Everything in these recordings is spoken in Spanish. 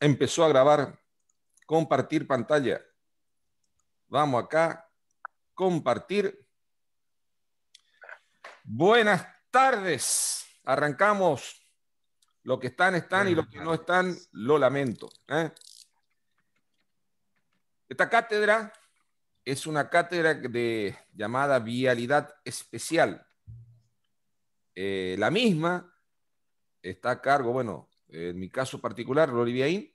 empezó a grabar, compartir pantalla. Vamos acá, compartir. Buenas tardes. Arrancamos. lo que están, están y los que no están, lo lamento. ¿eh? Esta cátedra es una cátedra de llamada vialidad especial. Eh, la misma está a cargo, bueno, en mi caso particular, Loliviaín.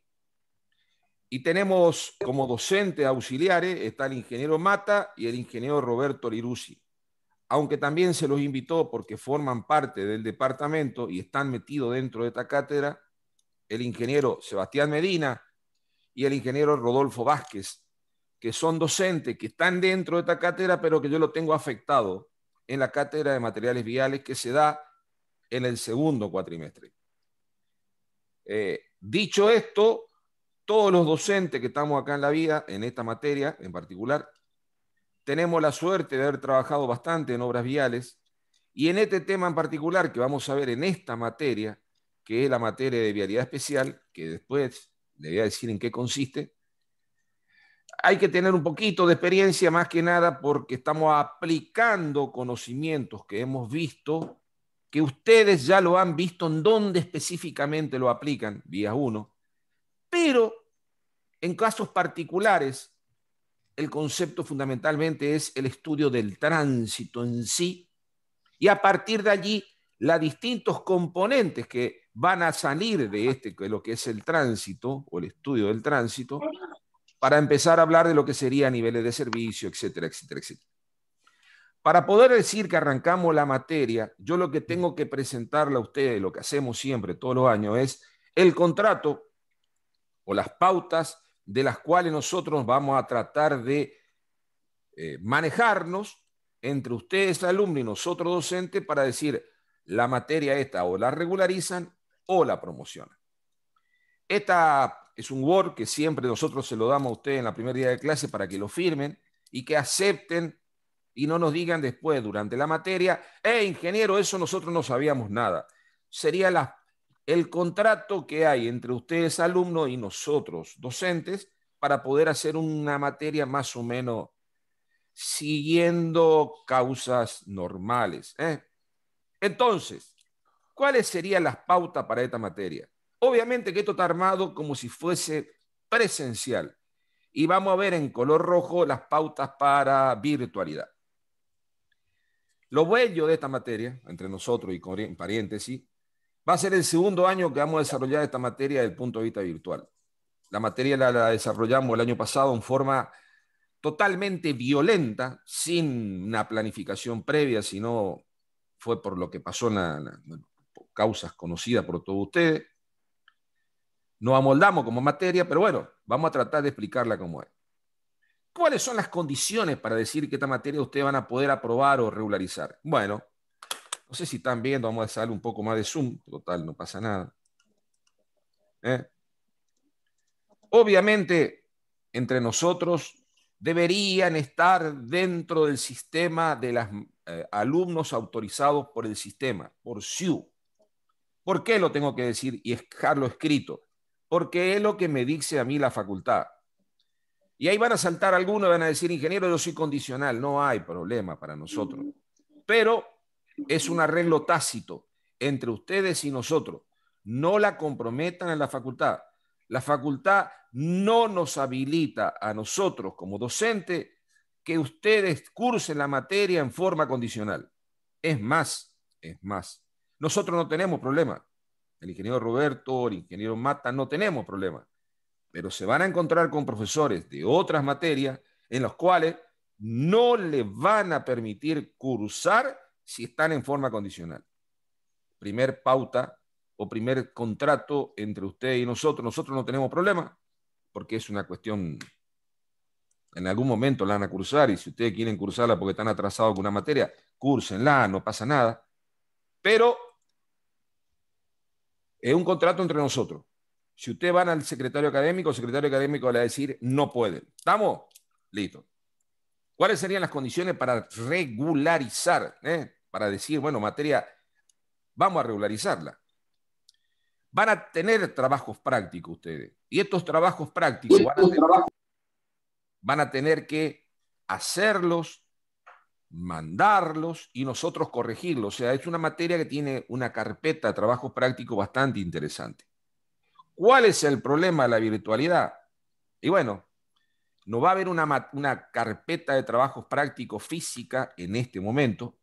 Y tenemos como docentes auxiliares, está el ingeniero Mata y el ingeniero Roberto Liruzzi. Aunque también se los invitó porque forman parte del departamento y están metidos dentro de esta cátedra, el ingeniero Sebastián Medina y el ingeniero Rodolfo Vázquez, que son docentes, que están dentro de esta cátedra, pero que yo lo tengo afectado en la cátedra de materiales viales que se da en el segundo cuatrimestre. Eh, dicho esto, todos los docentes que estamos acá en la vida, en esta materia en particular, tenemos la suerte de haber trabajado bastante en obras viales y en este tema en particular que vamos a ver en esta materia, que es la materia de vialidad especial, que después le voy a decir en qué consiste, hay que tener un poquito de experiencia más que nada porque estamos aplicando conocimientos que hemos visto que ustedes ya lo han visto en dónde específicamente lo aplican, vía 1, pero en casos particulares, el concepto fundamentalmente es el estudio del tránsito en sí y a partir de allí los distintos componentes que van a salir de este, de lo que es el tránsito o el estudio del tránsito, para empezar a hablar de lo que sería niveles de servicio, etcétera, etcétera, etcétera. Para poder decir que arrancamos la materia, yo lo que tengo que presentarle a ustedes, lo que hacemos siempre, todos los años, es el contrato o las pautas de las cuales nosotros vamos a tratar de eh, manejarnos entre ustedes, alumnos, y nosotros, docentes, para decir la materia esta o la regularizan o la promocionan. Esta es un Word que siempre nosotros se lo damos a ustedes en la primer día de clase para que lo firmen y que acepten y no nos digan después durante la materia, eh, ingeniero, eso nosotros no sabíamos nada. Sería la, el contrato que hay entre ustedes alumnos y nosotros docentes para poder hacer una materia más o menos siguiendo causas normales. ¿eh? Entonces, ¿cuáles serían las pautas para esta materia? Obviamente que esto está armado como si fuese presencial y vamos a ver en color rojo las pautas para virtualidad. Lo bello de esta materia, entre nosotros y con, paréntesis, va a ser el segundo año que vamos a desarrollar esta materia del punto de vista virtual. La materia la, desarrollamos el año pasado en forma totalmente violenta, sin una planificación previa, sino fue por lo que pasó en causas conocidas por todos ustedes. Nos amoldamos como materia, pero bueno, vamos a tratar de explicarla como es. ¿Cuáles son las condiciones para decir que esta materia ustedes van a poder aprobar o regularizar? Bueno, no sé si están viendo, vamos a hacer un poco más de Zoom, total, no pasa nada. ¿Eh? Obviamente, entre nosotros deberían estar dentro del sistema de los eh, alumnos autorizados por el sistema, por SIU. ¿Por qué lo tengo que decir y dejarlo escrito? Porque es lo que me dice a mí la facultad. Y ahí van a saltar algunos, van a decir, ingeniero, yo soy condicional, no hay problema para nosotros. Pero es un arreglo tácito entre ustedes y nosotros. No la comprometan en la facultad. La facultad no nos habilita a nosotros como docentes que ustedes cursen la materia en forma condicional. Es más, es más. Nosotros no tenemos problema. El ingeniero Roberto, el ingeniero Mata, no tenemos problema pero se van a encontrar con profesores de otras materias en los cuales no le van a permitir cursar si están en forma condicional. Primer pauta o primer contrato entre usted y nosotros. Nosotros no tenemos problema porque es una cuestión, en algún momento la van a cursar y si ustedes quieren cursarla porque están atrasados con una materia, cursenla, no pasa nada. Pero es un contrato entre nosotros. Si ustedes van al secretario académico, el secretario académico le va a decir, no pueden. ¿Estamos? Listo. ¿Cuáles serían las condiciones para regularizar? Eh? Para decir, bueno, materia, vamos a regularizarla. Van a tener trabajos prácticos ustedes. Y estos trabajos prácticos van a tener que hacerlos, mandarlos y nosotros corregirlos. O sea, es una materia que tiene una carpeta de trabajos prácticos bastante interesante. ¿Cuál es el problema de la virtualidad? Y bueno, no va a haber una, carpeta de trabajos prácticos física en este momento,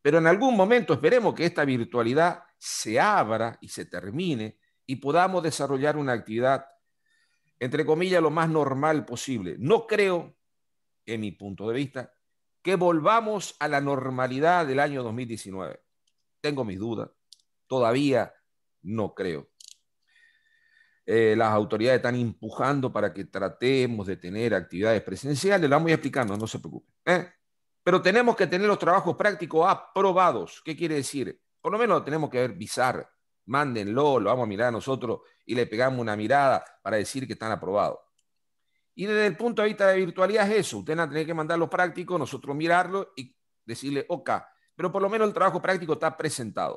pero en algún momento esperemos que esta virtualidad se abra y se termine y podamos desarrollar una actividad, entre comillas, lo más normal posible. No creo, en mi punto de vista, que volvamos a la normalidad del año 2019. Tengo mis dudas. Todavía no creo. Eh, las autoridades están empujando para que tratemos de tener actividades presenciales, lo vamos explicando, no se preocupen. ¿eh? Pero tenemos que tener los trabajos prácticos aprobados. ¿Qué quiere decir? Por lo menos tenemos que visar mándenlo, lo vamos a mirar a nosotros y le pegamos una mirada para decir que están aprobados. Y desde el punto de vista de virtualidad es eso, usted van a tener que mandar los prácticos, nosotros mirarlo y decirle, ok, pero por lo menos el trabajo práctico está presentado.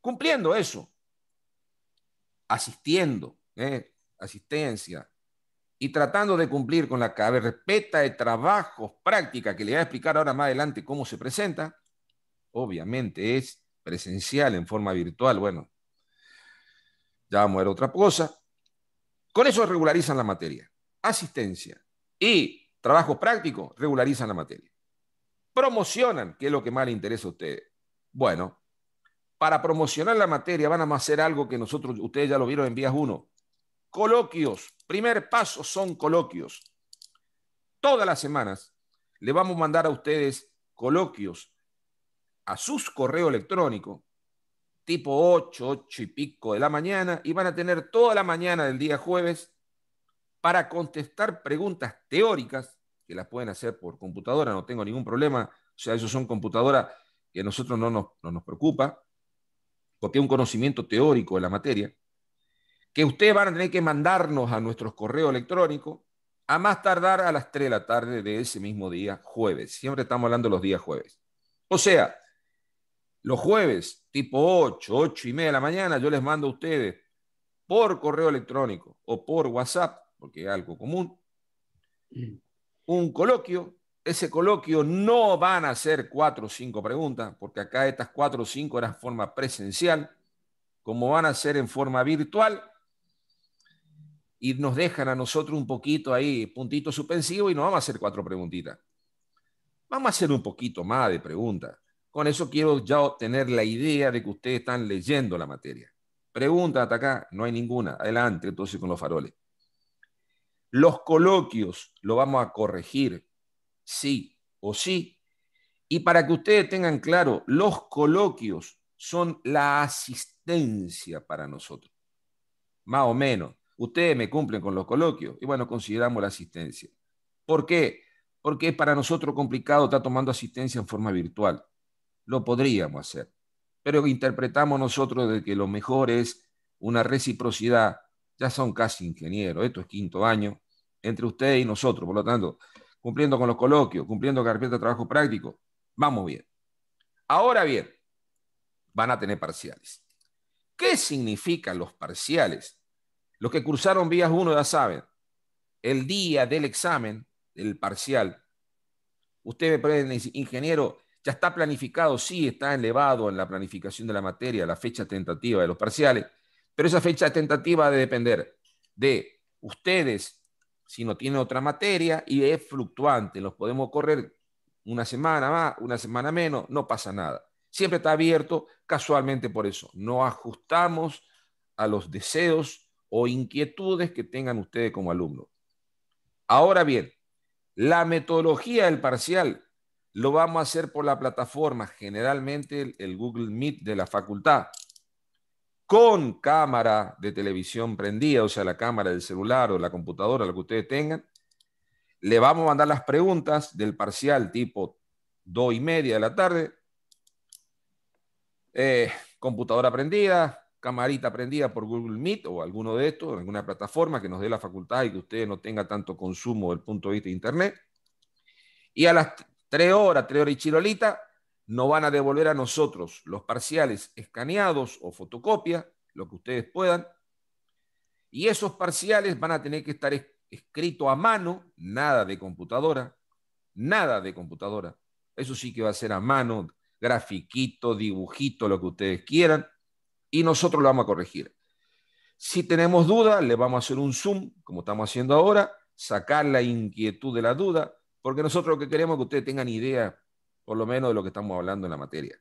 Cumpliendo eso, asistiendo, ¿eh? asistencia, y tratando de cumplir con la respeta de trabajos prácticas que le voy a explicar ahora más adelante cómo se presenta, obviamente es presencial en forma virtual, bueno, ya vamos a ver otra cosa. Con eso regularizan la materia. Asistencia y trabajos prácticos regularizan la materia. Promocionan, que es lo que más le interesa a ustedes. Bueno, para promocionar la materia van a hacer algo que nosotros, ustedes ya lo vieron en Vías 1. Coloquios. Primer paso son coloquios. Todas las semanas le vamos a mandar a ustedes coloquios a sus correo electrónico, tipo 8, 8 y pico de la mañana, y van a tener toda la mañana del día jueves para contestar preguntas teóricas, que las pueden hacer por computadora, no tengo ningún problema, o sea, eso son computadoras que a nosotros no no nos preocupa, porque es un conocimiento teórico de la materia, que ustedes van a tener que mandarnos a nuestros correos electrónicos a más tardar a las 3 de la tarde de ese mismo día, jueves. Siempre estamos hablando los días jueves. O sea, los jueves, tipo 8, 8 y media de la mañana, yo les mando a ustedes por correo electrónico o por WhatsApp, porque es algo común, mm. un coloquio ese coloquio no van a ser cuatro o cinco preguntas, porque acá estas cuatro o cinco eran forma presencial, como van a ser en forma virtual, y nos dejan a nosotros un poquito ahí, puntito suspensivo, y no vamos a hacer cuatro preguntitas. Vamos a hacer un poquito más de preguntas. Con eso quiero ya obtener la idea de que ustedes están leyendo la materia. Pregunta hasta acá, no hay ninguna. Adelante entonces con los faroles. Los coloquios lo vamos a corregir sí o sí. Y para que ustedes tengan claro, los coloquios son la asistencia para nosotros, más o menos. Ustedes me cumplen con los coloquios y bueno, consideramos la asistencia. ¿Por qué? Porque es para nosotros complicado estar tomando asistencia en forma virtual. Lo podríamos hacer, pero interpretamos nosotros de que lo mejor es una reciprocidad. Ya son casi ingenieros, esto es quinto año, entre ustedes y nosotros. Por lo tanto, cumpliendo con los coloquios, cumpliendo carpeta de trabajo práctico. Vamos bien. Ahora bien, van a tener parciales. ¿Qué significan los parciales? Los que cursaron vías 1 ya saben, el día del examen, el parcial, usted me decir, ingeniero, ¿ya está planificado? Sí, está elevado en la planificación de la materia, la fecha tentativa de los parciales, pero esa fecha tentativa ha de depender de ustedes si no tiene otra materia y es fluctuante. Los podemos correr una semana más, una semana menos, no pasa nada. Siempre está abierto casualmente por eso. No ajustamos a los deseos o inquietudes que tengan ustedes como alumnos. Ahora bien, la metodología del parcial lo vamos a hacer por la plataforma, generalmente el Google Meet de la facultad con cámara de televisión prendida, o sea, la cámara del celular o la computadora, lo que ustedes tengan. Le vamos a mandar las preguntas del parcial tipo dos y media de la tarde. Eh, computadora prendida, camarita prendida por Google Meet o alguno de estos, alguna plataforma que nos dé la facultad y que ustedes no tengan tanto consumo del punto de vista de Internet. Y a las 3 horas, 3 horas y chilolita no van a devolver a nosotros los parciales escaneados o fotocopia, lo que ustedes puedan. Y esos parciales van a tener que estar escritos escrito a mano, nada de computadora, nada de computadora. Eso sí que va a ser a mano, grafiquito, dibujito, lo que ustedes quieran, y nosotros lo vamos a corregir. Si tenemos duda, le vamos a hacer un zoom, como estamos haciendo ahora, sacar la inquietud de la duda, porque nosotros lo que queremos es que ustedes tengan idea por lo menos de lo que estamos hablando en la materia.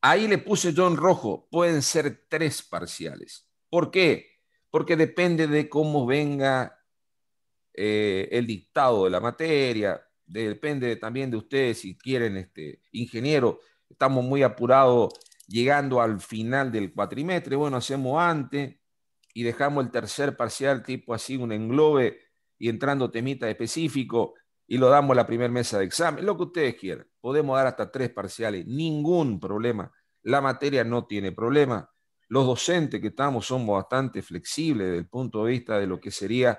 Ahí le puse yo en rojo, pueden ser tres parciales. ¿Por qué? Porque depende de cómo venga eh, el dictado de la materia, depende también de ustedes si quieren, este, ingeniero, estamos muy apurados llegando al final del cuatrimestre, bueno, hacemos antes y dejamos el tercer parcial tipo así, un englobe y entrando temita específico y lo damos la primera mesa de examen, lo que ustedes quieran. Podemos dar hasta tres parciales, ningún problema. La materia no tiene problema. Los docentes que estamos somos bastante flexibles desde el punto de vista de lo que sería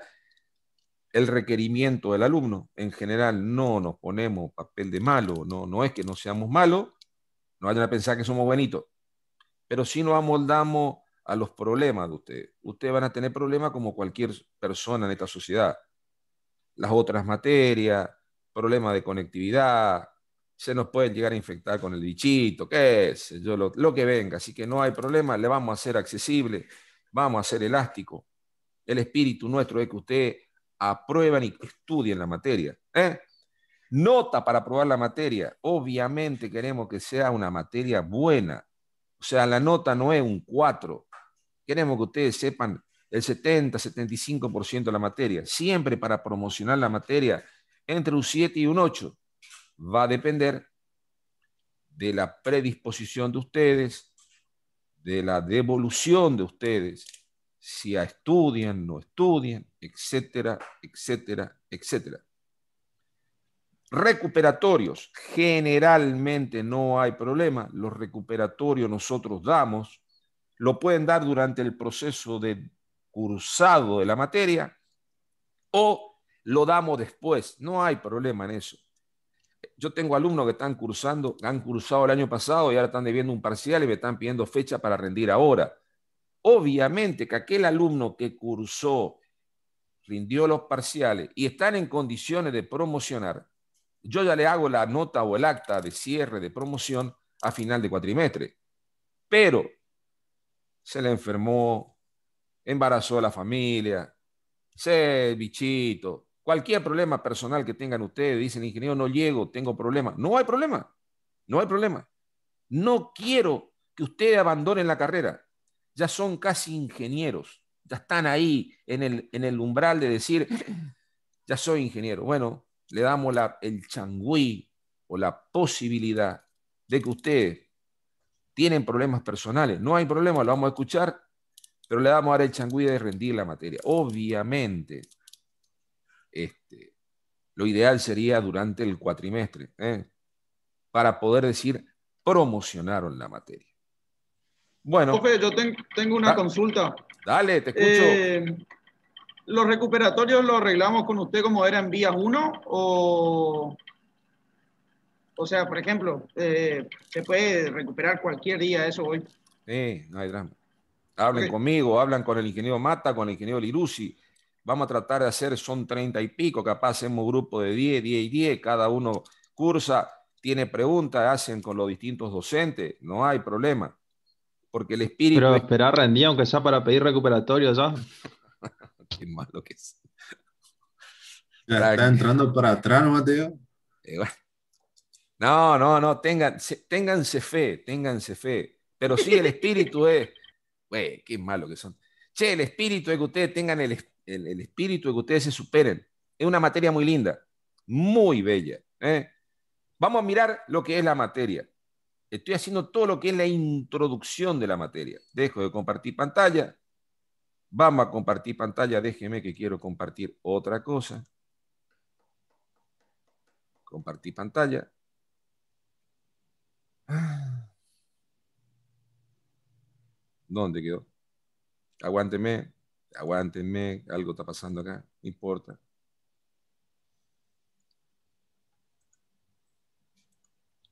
el requerimiento del alumno. En general no nos ponemos papel de malo, no, no es que no seamos malos, no vayan a pensar que somos bonitos. pero sí nos amoldamos a los problemas de ustedes. Ustedes van a tener problemas como cualquier persona en esta sociedad las otras materias, problemas de conectividad, se nos pueden llegar a infectar con el bichito, qué es yo, lo, que venga. Así que no hay problema, le vamos a hacer accesible, vamos a hacer elástico. El espíritu nuestro es que usted aprueben y estudien la materia. ¿eh? Nota para aprobar la materia. Obviamente queremos que sea una materia buena. O sea, la nota no es un 4. Queremos que ustedes sepan el 70, 75% de la materia. Siempre para promocionar la materia entre un 7 y un 8 va a depender de la predisposición de ustedes, de la devolución de ustedes, si estudian, no estudian, etcétera, etcétera, etcétera. Recuperatorios, generalmente no hay problema, los recuperatorios nosotros damos, lo pueden dar durante el proceso de cursado de la materia o lo damos después. No hay problema en eso. Yo tengo alumnos que están cursando, han cursado el año pasado y ahora están debiendo un parcial y me están pidiendo fecha para rendir ahora. Obviamente que aquel alumno que cursó, rindió los parciales y están en condiciones de promocionar, yo ya le hago la nota o el acta de cierre de promoción a final de cuatrimestre. Pero se le enfermó, embarazó a la familia, sé bichito, cualquier problema personal que tengan ustedes, dicen, ingeniero, no llego, tengo problemas. No hay problema, no hay problema. No quiero que ustedes abandonen la carrera. Ya son casi ingenieros, ya están ahí en el, umbral de decir, ya soy ingeniero. Bueno, le damos la, el changüí o la posibilidad de que ustedes tienen problemas personales. No hay problema, lo vamos a escuchar pero le damos a el de rendir la materia. Obviamente, este, lo ideal sería durante el cuatrimestre, ¿eh? para poder decir, promocionaron la materia. Bueno. yo tengo una ah. consulta. Dale, te escucho. Eh, ¿Los recuperatorios los arreglamos con usted como era en vías 1 o...? sea, por ejemplo, eh, se puede recuperar cualquier día eso hoy. Sí, no hay drama. Hablen conmigo, hablan con el ingeniero Mata, con el ingeniero Lirusi. Vamos a tratar de hacer, son treinta y pico, capaz hacemos un grupo de 10, 10 y 10, cada uno cursa, tiene preguntas, hacen con los distintos docentes, no hay problema. Porque el espíritu... Pero esperar rendía, aunque sea para pedir recuperatorio ya. Qué malo que es. está entrando para atrás, ¿no, Mateo? Eh, no, no, no, tengan ténganse fe, ténganse fe. Pero sí, el espíritu es Güey, qué malo que son. Che, el espíritu de que ustedes tengan el, espíritu de que ustedes se superen. Es una materia muy linda, muy bella. ¿eh? Vamos a mirar lo que es la materia. Estoy haciendo todo lo que es la introducción de la materia. Dejo de compartir pantalla. Vamos a compartir pantalla. Déjeme que quiero compartir otra cosa. Compartir pantalla. Ah. ¿Dónde quedó? Aguánteme, Aguántenme. algo está pasando acá, no importa.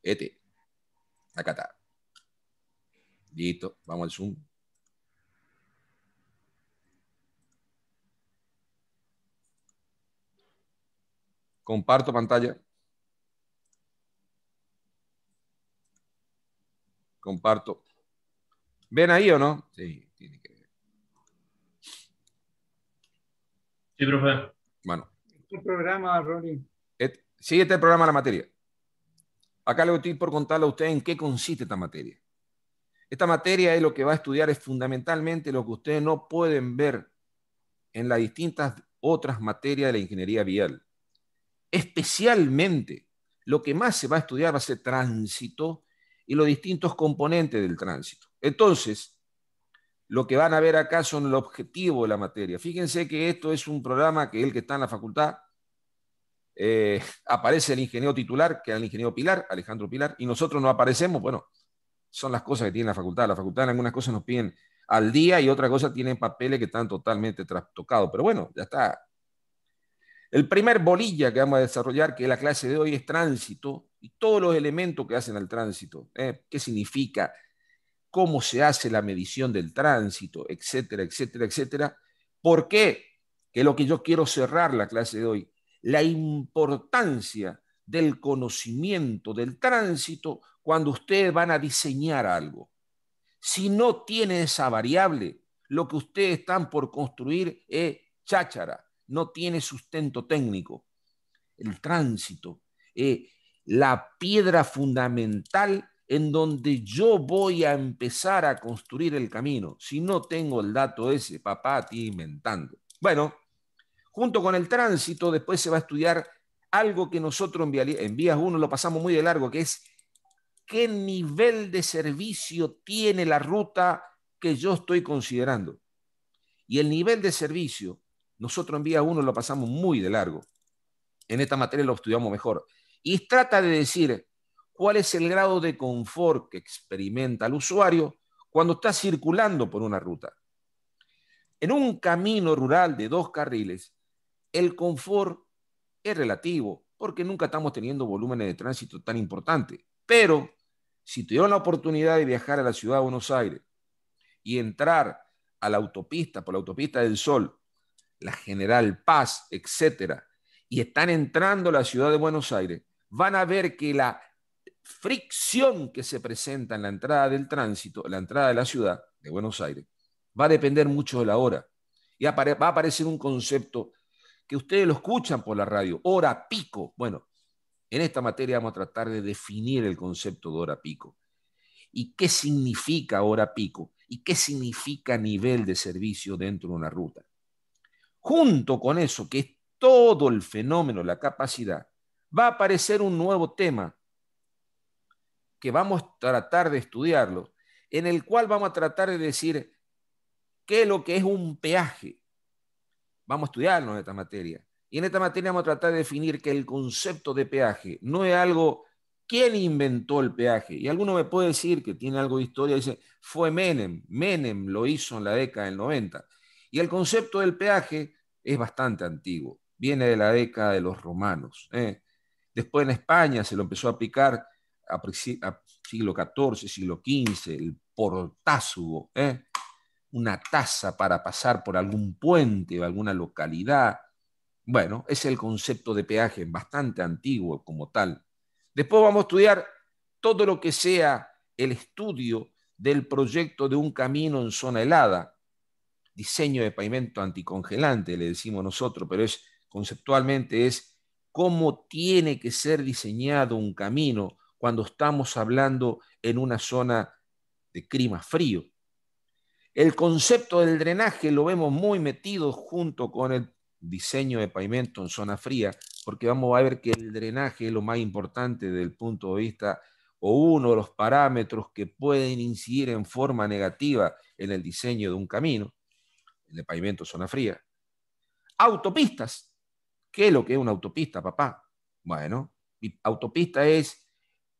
Este, acá está. Listo, vamos al Zoom. Comparto pantalla. Comparto. ¿Ven ahí o no? Sí, tiene que ver. Sí, profe. Bueno. Este programa, Ronnie. Sigue sí, este programa La Materia. Acá le voy por contarle a usted en qué consiste esta materia. Esta materia es lo que va a estudiar es fundamentalmente lo que ustedes no pueden ver en las distintas otras materias de la ingeniería vial. Especialmente, lo que más se va a estudiar va a ser tránsito y los distintos componentes del tránsito. Entonces, lo que van a ver acá son el objetivo de la materia. Fíjense que esto es un programa que el que está en la facultad, eh, aparece el ingeniero titular, que es el ingeniero Pilar, Alejandro Pilar, y nosotros no aparecemos, bueno, son las cosas que tiene la facultad. La facultad en algunas cosas nos piden al día y otras cosas tienen papeles que están totalmente trastocados, pero bueno, ya está. El primer bolilla que vamos a desarrollar, que es la clase de hoy, es tránsito y todos los elementos que hacen al tránsito. ¿eh? ¿Qué significa? cómo se hace la medición del tránsito, etcétera, etcétera, etcétera. ¿Por qué? Que lo que yo quiero cerrar la clase de hoy, la importancia del conocimiento del tránsito cuando ustedes van a diseñar algo. Si no tiene esa variable, lo que ustedes están por construir es cháchara, no tiene sustento técnico. El tránsito, es la piedra fundamental en donde yo voy a empezar a construir el camino. Si no tengo el dato ese, papá, te ti inventando. Bueno, junto con el tránsito, después se va a estudiar algo que nosotros en vías 1 lo pasamos muy de largo, que es qué nivel de servicio tiene la ruta que yo estoy considerando. Y el nivel de servicio, nosotros en vías 1 lo pasamos muy de largo. En esta materia lo estudiamos mejor. Y trata de decir, cuál es el grado de confort que experimenta el usuario cuando está circulando por una ruta. En un camino rural de dos carriles, el confort es relativo porque nunca estamos teniendo volúmenes de tránsito tan importantes. Pero si tuvieron la oportunidad de viajar a la ciudad de Buenos Aires y entrar a la autopista, por la autopista del Sol, la General Paz, etcétera, y están entrando a la ciudad de Buenos Aires, van a ver que la fricción que se presenta en la entrada del tránsito, en la entrada de la ciudad de Buenos Aires, va a depender mucho de la hora. Y va a aparecer un concepto que ustedes lo escuchan por la radio, hora pico. Bueno, en esta materia vamos a tratar de definir el concepto de hora pico. ¿Y qué significa hora pico? ¿Y qué significa nivel de servicio dentro de una ruta? Junto con eso, que es todo el fenómeno, la capacidad, va a aparecer un nuevo tema que vamos a tratar de estudiarlo, en el cual vamos a tratar de decir qué es lo que es un peaje. Vamos a estudiarlo en esta materia. Y en esta materia vamos a tratar de definir que el concepto de peaje no es algo, ¿quién inventó el peaje? Y alguno me puede decir que tiene algo de historia, y dice, fue Menem, Menem lo hizo en la década del 90. Y el concepto del peaje es bastante antiguo, viene de la década de los romanos. ¿eh? Después en España se lo empezó a aplicar siglo XIV, siglo XV, el portazgo, ¿eh? una taza para pasar por algún puente o alguna localidad. Bueno, es el concepto de peaje bastante antiguo como tal. Después vamos a estudiar todo lo que sea el estudio del proyecto de un camino en zona helada, diseño de pavimento anticongelante, le decimos nosotros, pero es conceptualmente es cómo tiene que ser diseñado un camino cuando estamos hablando en una zona de clima frío. El concepto del drenaje lo vemos muy metido junto con el diseño de pavimento en zona fría, porque vamos a ver que el drenaje es lo más importante desde el punto de vista o uno de los parámetros que pueden incidir en forma negativa en el diseño de un camino, el de pavimento en zona fría. Autopistas. ¿Qué es lo que es una autopista, papá? Bueno, autopista es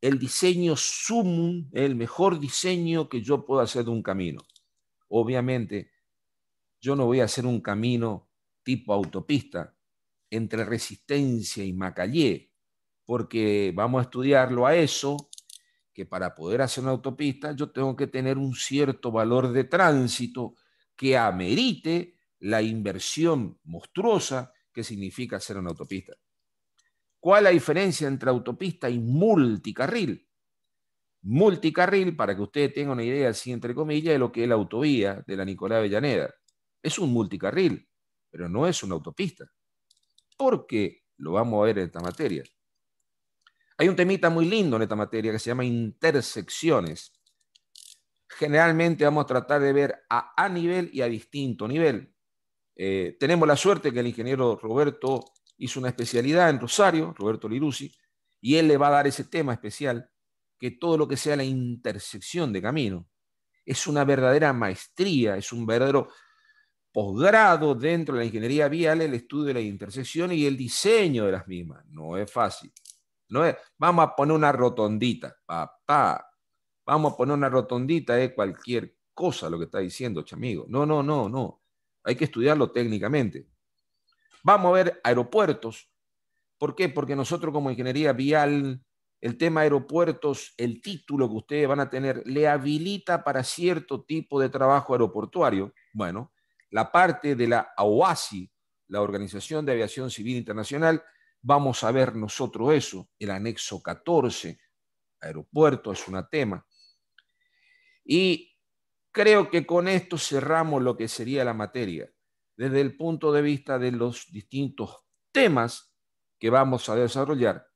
el diseño sumum, el mejor diseño que yo puedo hacer de un camino. Obviamente, yo no voy a hacer un camino tipo autopista entre Resistencia y Macallé, porque vamos a estudiarlo a eso, que para poder hacer una autopista yo tengo que tener un cierto valor de tránsito que amerite la inversión monstruosa que significa hacer una autopista. ¿Cuál es la diferencia entre autopista y multicarril? Multicarril, para que ustedes tengan una idea, así entre comillas, de lo que es la autovía de la Nicolás Avellaneda. Es un multicarril, pero no es una autopista. ¿Por qué lo vamos a ver en esta materia. Hay un temita muy lindo en esta materia que se llama intersecciones. Generalmente vamos a tratar de ver a A nivel y a distinto nivel. Eh, tenemos la suerte que el ingeniero Roberto hizo una especialidad en Rosario, Roberto Liruzzi, y él le va a dar ese tema especial, que todo lo que sea la intersección de camino es una verdadera maestría, es un verdadero posgrado dentro de la ingeniería vial, el estudio de la intersección y el diseño de las mismas. No es fácil. No vamos a poner una rotondita, papá. Vamos a poner una rotondita, de cualquier cosa lo que está diciendo, chamigo. No, no, no, no. Hay que estudiarlo técnicamente. Vamos a ver aeropuertos. ¿Por qué? Porque nosotros como ingeniería vial, el tema aeropuertos, el título que ustedes van a tener, le habilita para cierto tipo de trabajo aeroportuario. Bueno, la parte de la OASI, la Organización de Aviación Civil Internacional, vamos a ver nosotros eso, el anexo 14, aeropuerto es un tema. Y creo que con esto cerramos lo que sería la materia desde el punto de vista de los distintos temas que vamos a desarrollar.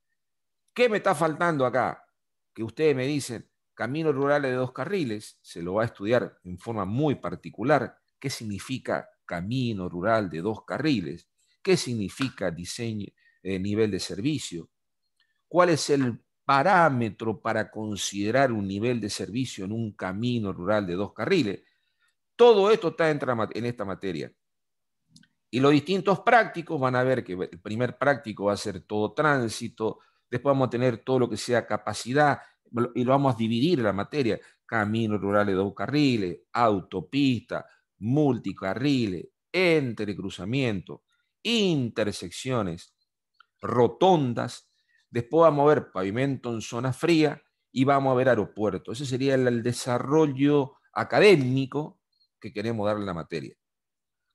¿Qué me está faltando acá? Que ustedes me dicen, caminos rurales de dos carriles, se lo va a estudiar en forma muy particular. ¿Qué significa camino rural de dos carriles? ¿Qué significa diseño, eh, nivel de servicio? ¿Cuál es el parámetro para considerar un nivel de servicio en un camino rural de dos carriles? Todo esto está en, en esta materia. Y los distintos prácticos van a ver que el primer práctico va a ser todo tránsito, después vamos a tener todo lo que sea capacidad y lo vamos a dividir la materia, caminos rurales de dos carriles, autopista, multicarriles, entrecruzamiento, intersecciones, rotondas, después vamos a ver pavimento en zona fría y vamos a ver aeropuerto. Ese sería el, desarrollo académico que queremos darle a la materia.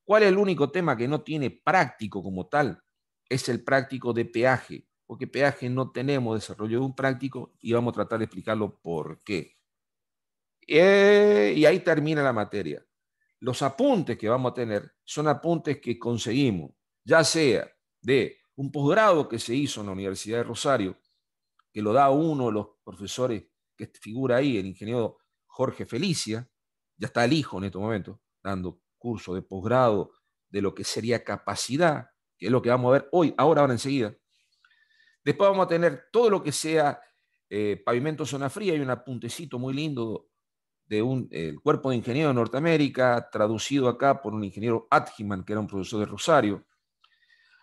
¿Cuál es el único tema que no tiene práctico como tal? Es el práctico de peaje, porque peaje no tenemos desarrollo de un práctico y vamos a tratar de explicarlo por qué. Eh, y ahí termina la materia. Los apuntes que vamos a tener son apuntes que conseguimos, ya sea de un posgrado que se hizo en la Universidad de Rosario, que lo da uno de los profesores que figura ahí, el ingeniero Jorge Felicia, ya está el hijo en este momento, dando curso de posgrado de lo que sería capacidad, que es lo que vamos a ver hoy, ahora, ahora enseguida. Después vamos a tener todo lo que sea eh, pavimento zona fría, hay un apuntecito muy lindo de un eh, cuerpo de ingeniero de Norteamérica, traducido acá por un ingeniero atjiman que era un profesor de Rosario.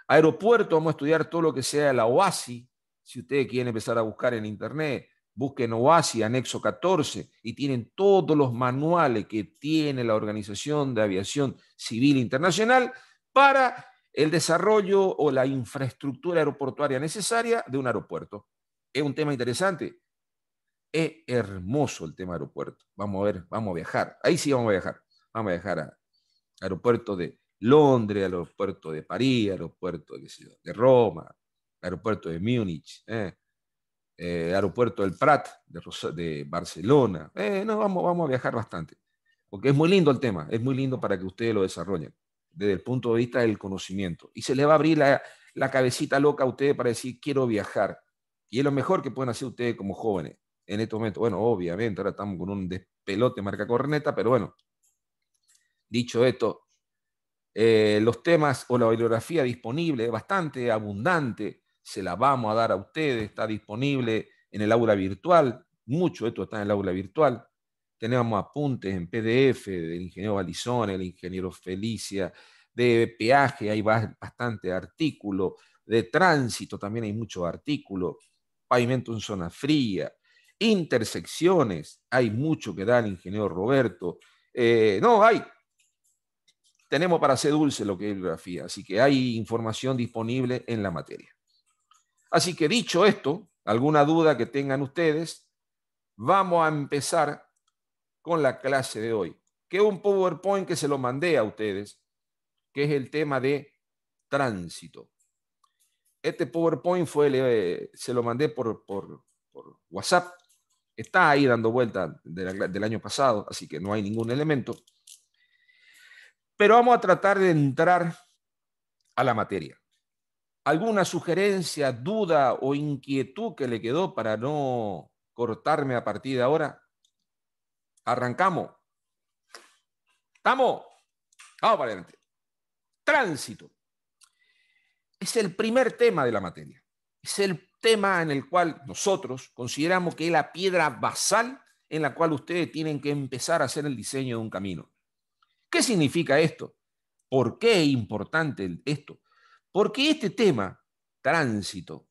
Aeropuerto, vamos a estudiar todo lo que sea la OASI, si ustedes quieren empezar a buscar en internet, Busquen OASI, anexo 14, y tienen todos los manuales que tiene la Organización de Aviación Civil Internacional para el desarrollo o la infraestructura aeroportuaria necesaria de un aeropuerto. Es un tema interesante. Es hermoso el tema aeropuerto. Vamos a ver, vamos a viajar. Ahí sí vamos a viajar. Vamos a viajar a aeropuerto de Londres, aeropuerto de París, aeropuerto de, Roma, aeropuerto de Múnich. Eh el eh, aeropuerto del Prat, de, Barcelona. Eh, vamos, a viajar bastante, porque es muy lindo el tema, es muy lindo para que ustedes lo desarrollen desde el punto de vista del conocimiento. Y se les va a abrir la, cabecita loca a ustedes para decir, quiero viajar. Y es lo mejor que pueden hacer ustedes como jóvenes en este momento. Bueno, obviamente, ahora estamos con un despelote marca corneta, pero bueno, dicho esto, eh, los temas o la bibliografía disponible es bastante abundante se la vamos a dar a ustedes, está disponible en el aula virtual, mucho de esto está en el aula virtual. Tenemos apuntes en PDF del ingeniero Balizón, el ingeniero Felicia, de peaje hay bastante artículo, de tránsito también hay mucho artículo, pavimento en zona fría, intersecciones, hay mucho que da el ingeniero Roberto. Eh, no, hay. Tenemos para hacer dulce lo que es bibliografía, así que hay información disponible en la materia. Así que dicho esto, alguna duda que tengan ustedes, vamos a empezar con la clase de hoy, que es un PowerPoint que se lo mandé a ustedes, que es el tema de tránsito. Este PowerPoint fue, se lo mandé por, WhatsApp. Está ahí dando vuelta del año pasado, así que no hay ningún elemento. Pero vamos a tratar de entrar a la materia alguna sugerencia, duda o inquietud que le quedó para no cortarme a partir de ahora? Arrancamos. ¿Estamos? Vamos para adelante. Tránsito. Es el primer tema de la materia. Es el tema en el cual nosotros consideramos que es la piedra basal en la cual ustedes tienen que empezar a hacer el diseño de un camino. ¿Qué significa esto? ¿Por qué es importante esto? Porque este tema, tránsito,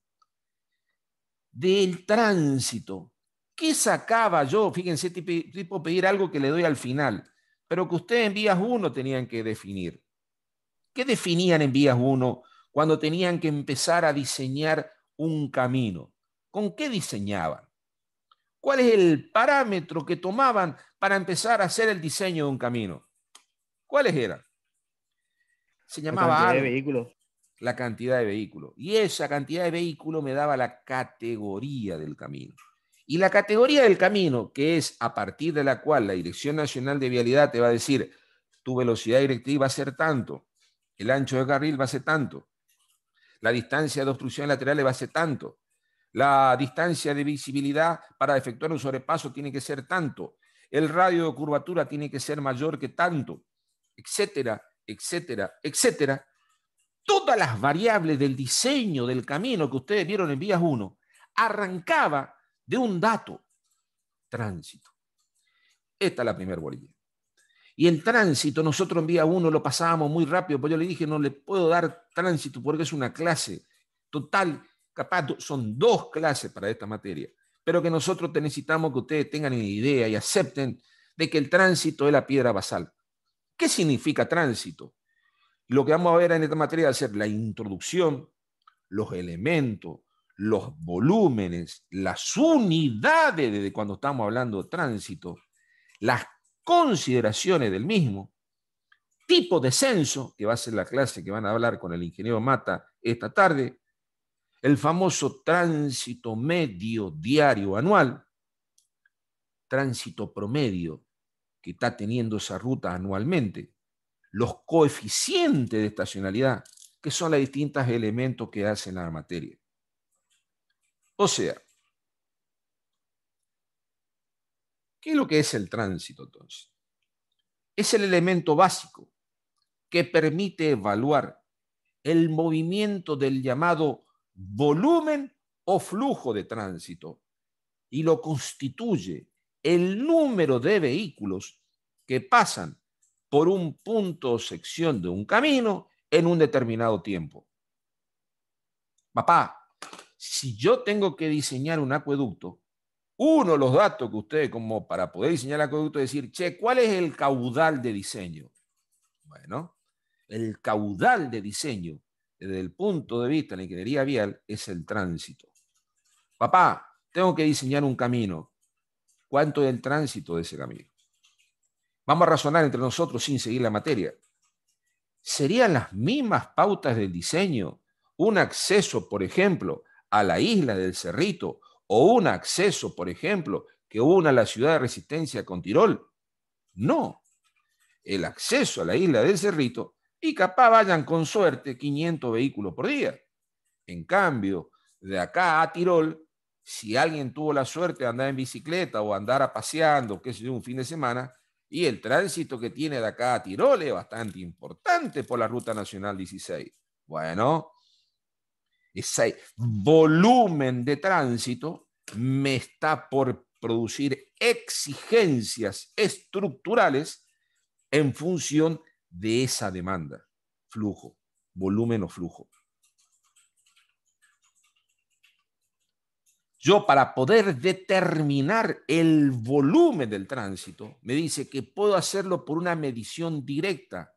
del tránsito, ¿qué sacaba yo? Fíjense, tipo pedir algo que le doy al final, pero que ustedes en vías 1 tenían que definir. ¿Qué definían en vías 1 cuando tenían que empezar a diseñar un camino? ¿Con qué diseñaban? ¿Cuál es el parámetro que tomaban para empezar a hacer el diseño de un camino? ¿Cuáles eran? Se llamaba la cantidad de vehículos. Y esa cantidad de vehículos me daba la categoría del camino. Y la categoría del camino, que es a partir de la cual la Dirección Nacional de Vialidad te va a decir, tu velocidad directiva va a ser tanto, el ancho de carril va a ser tanto, la distancia de obstrucción lateral va a ser tanto, la distancia de visibilidad para efectuar un sobrepaso tiene que ser tanto, el radio de curvatura tiene que ser mayor que tanto, etcétera, etcétera, etcétera, todas las variables del diseño del camino que ustedes vieron en vías 1 arrancaba de un dato, tránsito. Esta es la primera bolilla. Y en tránsito, nosotros en vía 1 lo pasábamos muy rápido, pues yo le dije, no le puedo dar tránsito porque es una clase total, capaz, son dos clases para esta materia, pero que nosotros necesitamos que ustedes tengan idea y acepten de que el tránsito es la piedra basal. ¿Qué significa tránsito? Lo que vamos a ver en esta materia va a ser la introducción, los elementos, los volúmenes, las unidades desde cuando estamos hablando de tránsito, las consideraciones del mismo, tipo de censo, que va a ser la clase que van a hablar con el ingeniero Mata esta tarde, el famoso tránsito medio diario anual, tránsito promedio que está teniendo esa ruta anualmente, los coeficientes de estacionalidad, que son los distintos elementos que hacen la materia. O sea, ¿qué es lo que es el tránsito entonces? Es el elemento básico que permite evaluar el movimiento del llamado volumen o flujo de tránsito y lo constituye el número de vehículos que pasan por un punto o sección de un camino en un determinado tiempo. Papá, si yo tengo que diseñar un acueducto, uno de los datos que ustedes, como para poder diseñar el acueducto, es decir, che, ¿cuál es el caudal de diseño? Bueno, el caudal de diseño, desde el punto de vista de la ingeniería vial, es el tránsito. Papá, tengo que diseñar un camino. ¿Cuánto es el tránsito de ese camino? vamos a razonar entre nosotros sin seguir la materia, ¿serían las mismas pautas del diseño un acceso, por ejemplo, a la isla del Cerrito o un acceso, por ejemplo, que una la ciudad de Resistencia con Tirol? No. El acceso a la isla del Cerrito y capaz vayan con suerte 500 vehículos por día. En cambio, de acá a Tirol, si alguien tuvo la suerte de andar en bicicleta o andar a paseando, qué sé yo, un fin de semana, y el tránsito que tiene de acá a Tirol es bastante importante por la Ruta Nacional 16. Bueno, ese volumen de tránsito me está por producir exigencias estructurales en función de esa demanda, flujo, volumen o flujo. Yo para poder determinar el volumen del tránsito, me dice que puedo hacerlo por una medición directa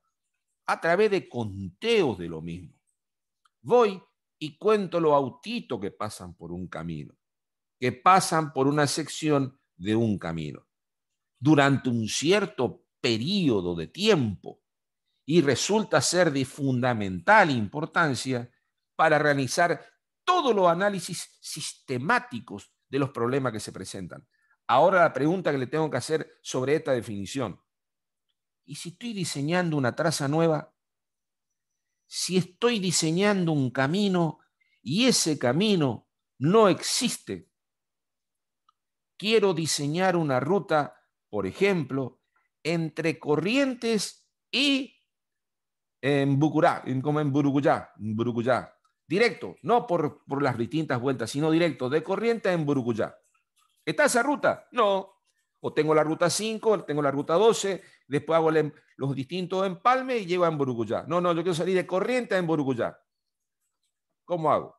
a través de conteos de lo mismo. Voy y cuento los autitos que pasan por un camino, que pasan por una sección de un camino, durante un cierto periodo de tiempo, y resulta ser de fundamental importancia para realizar todos los análisis sistemáticos de los problemas que se presentan. Ahora la pregunta que le tengo que hacer sobre esta definición. ¿Y si estoy diseñando una traza nueva? Si estoy diseñando un camino y ese camino no existe. Quiero diseñar una ruta, por ejemplo, entre Corrientes y en Bucurá, como en Burucuyá, en Directo, no por, las distintas vueltas, sino directo, de corriente en Emburuguyá. ¿Está esa ruta? No. O tengo la ruta 5, tengo la ruta 12, después hago em, los distintos empalmes y llego a Emburuguyá. No, no, yo quiero salir de corriente en Emburuguyá. ¿Cómo hago?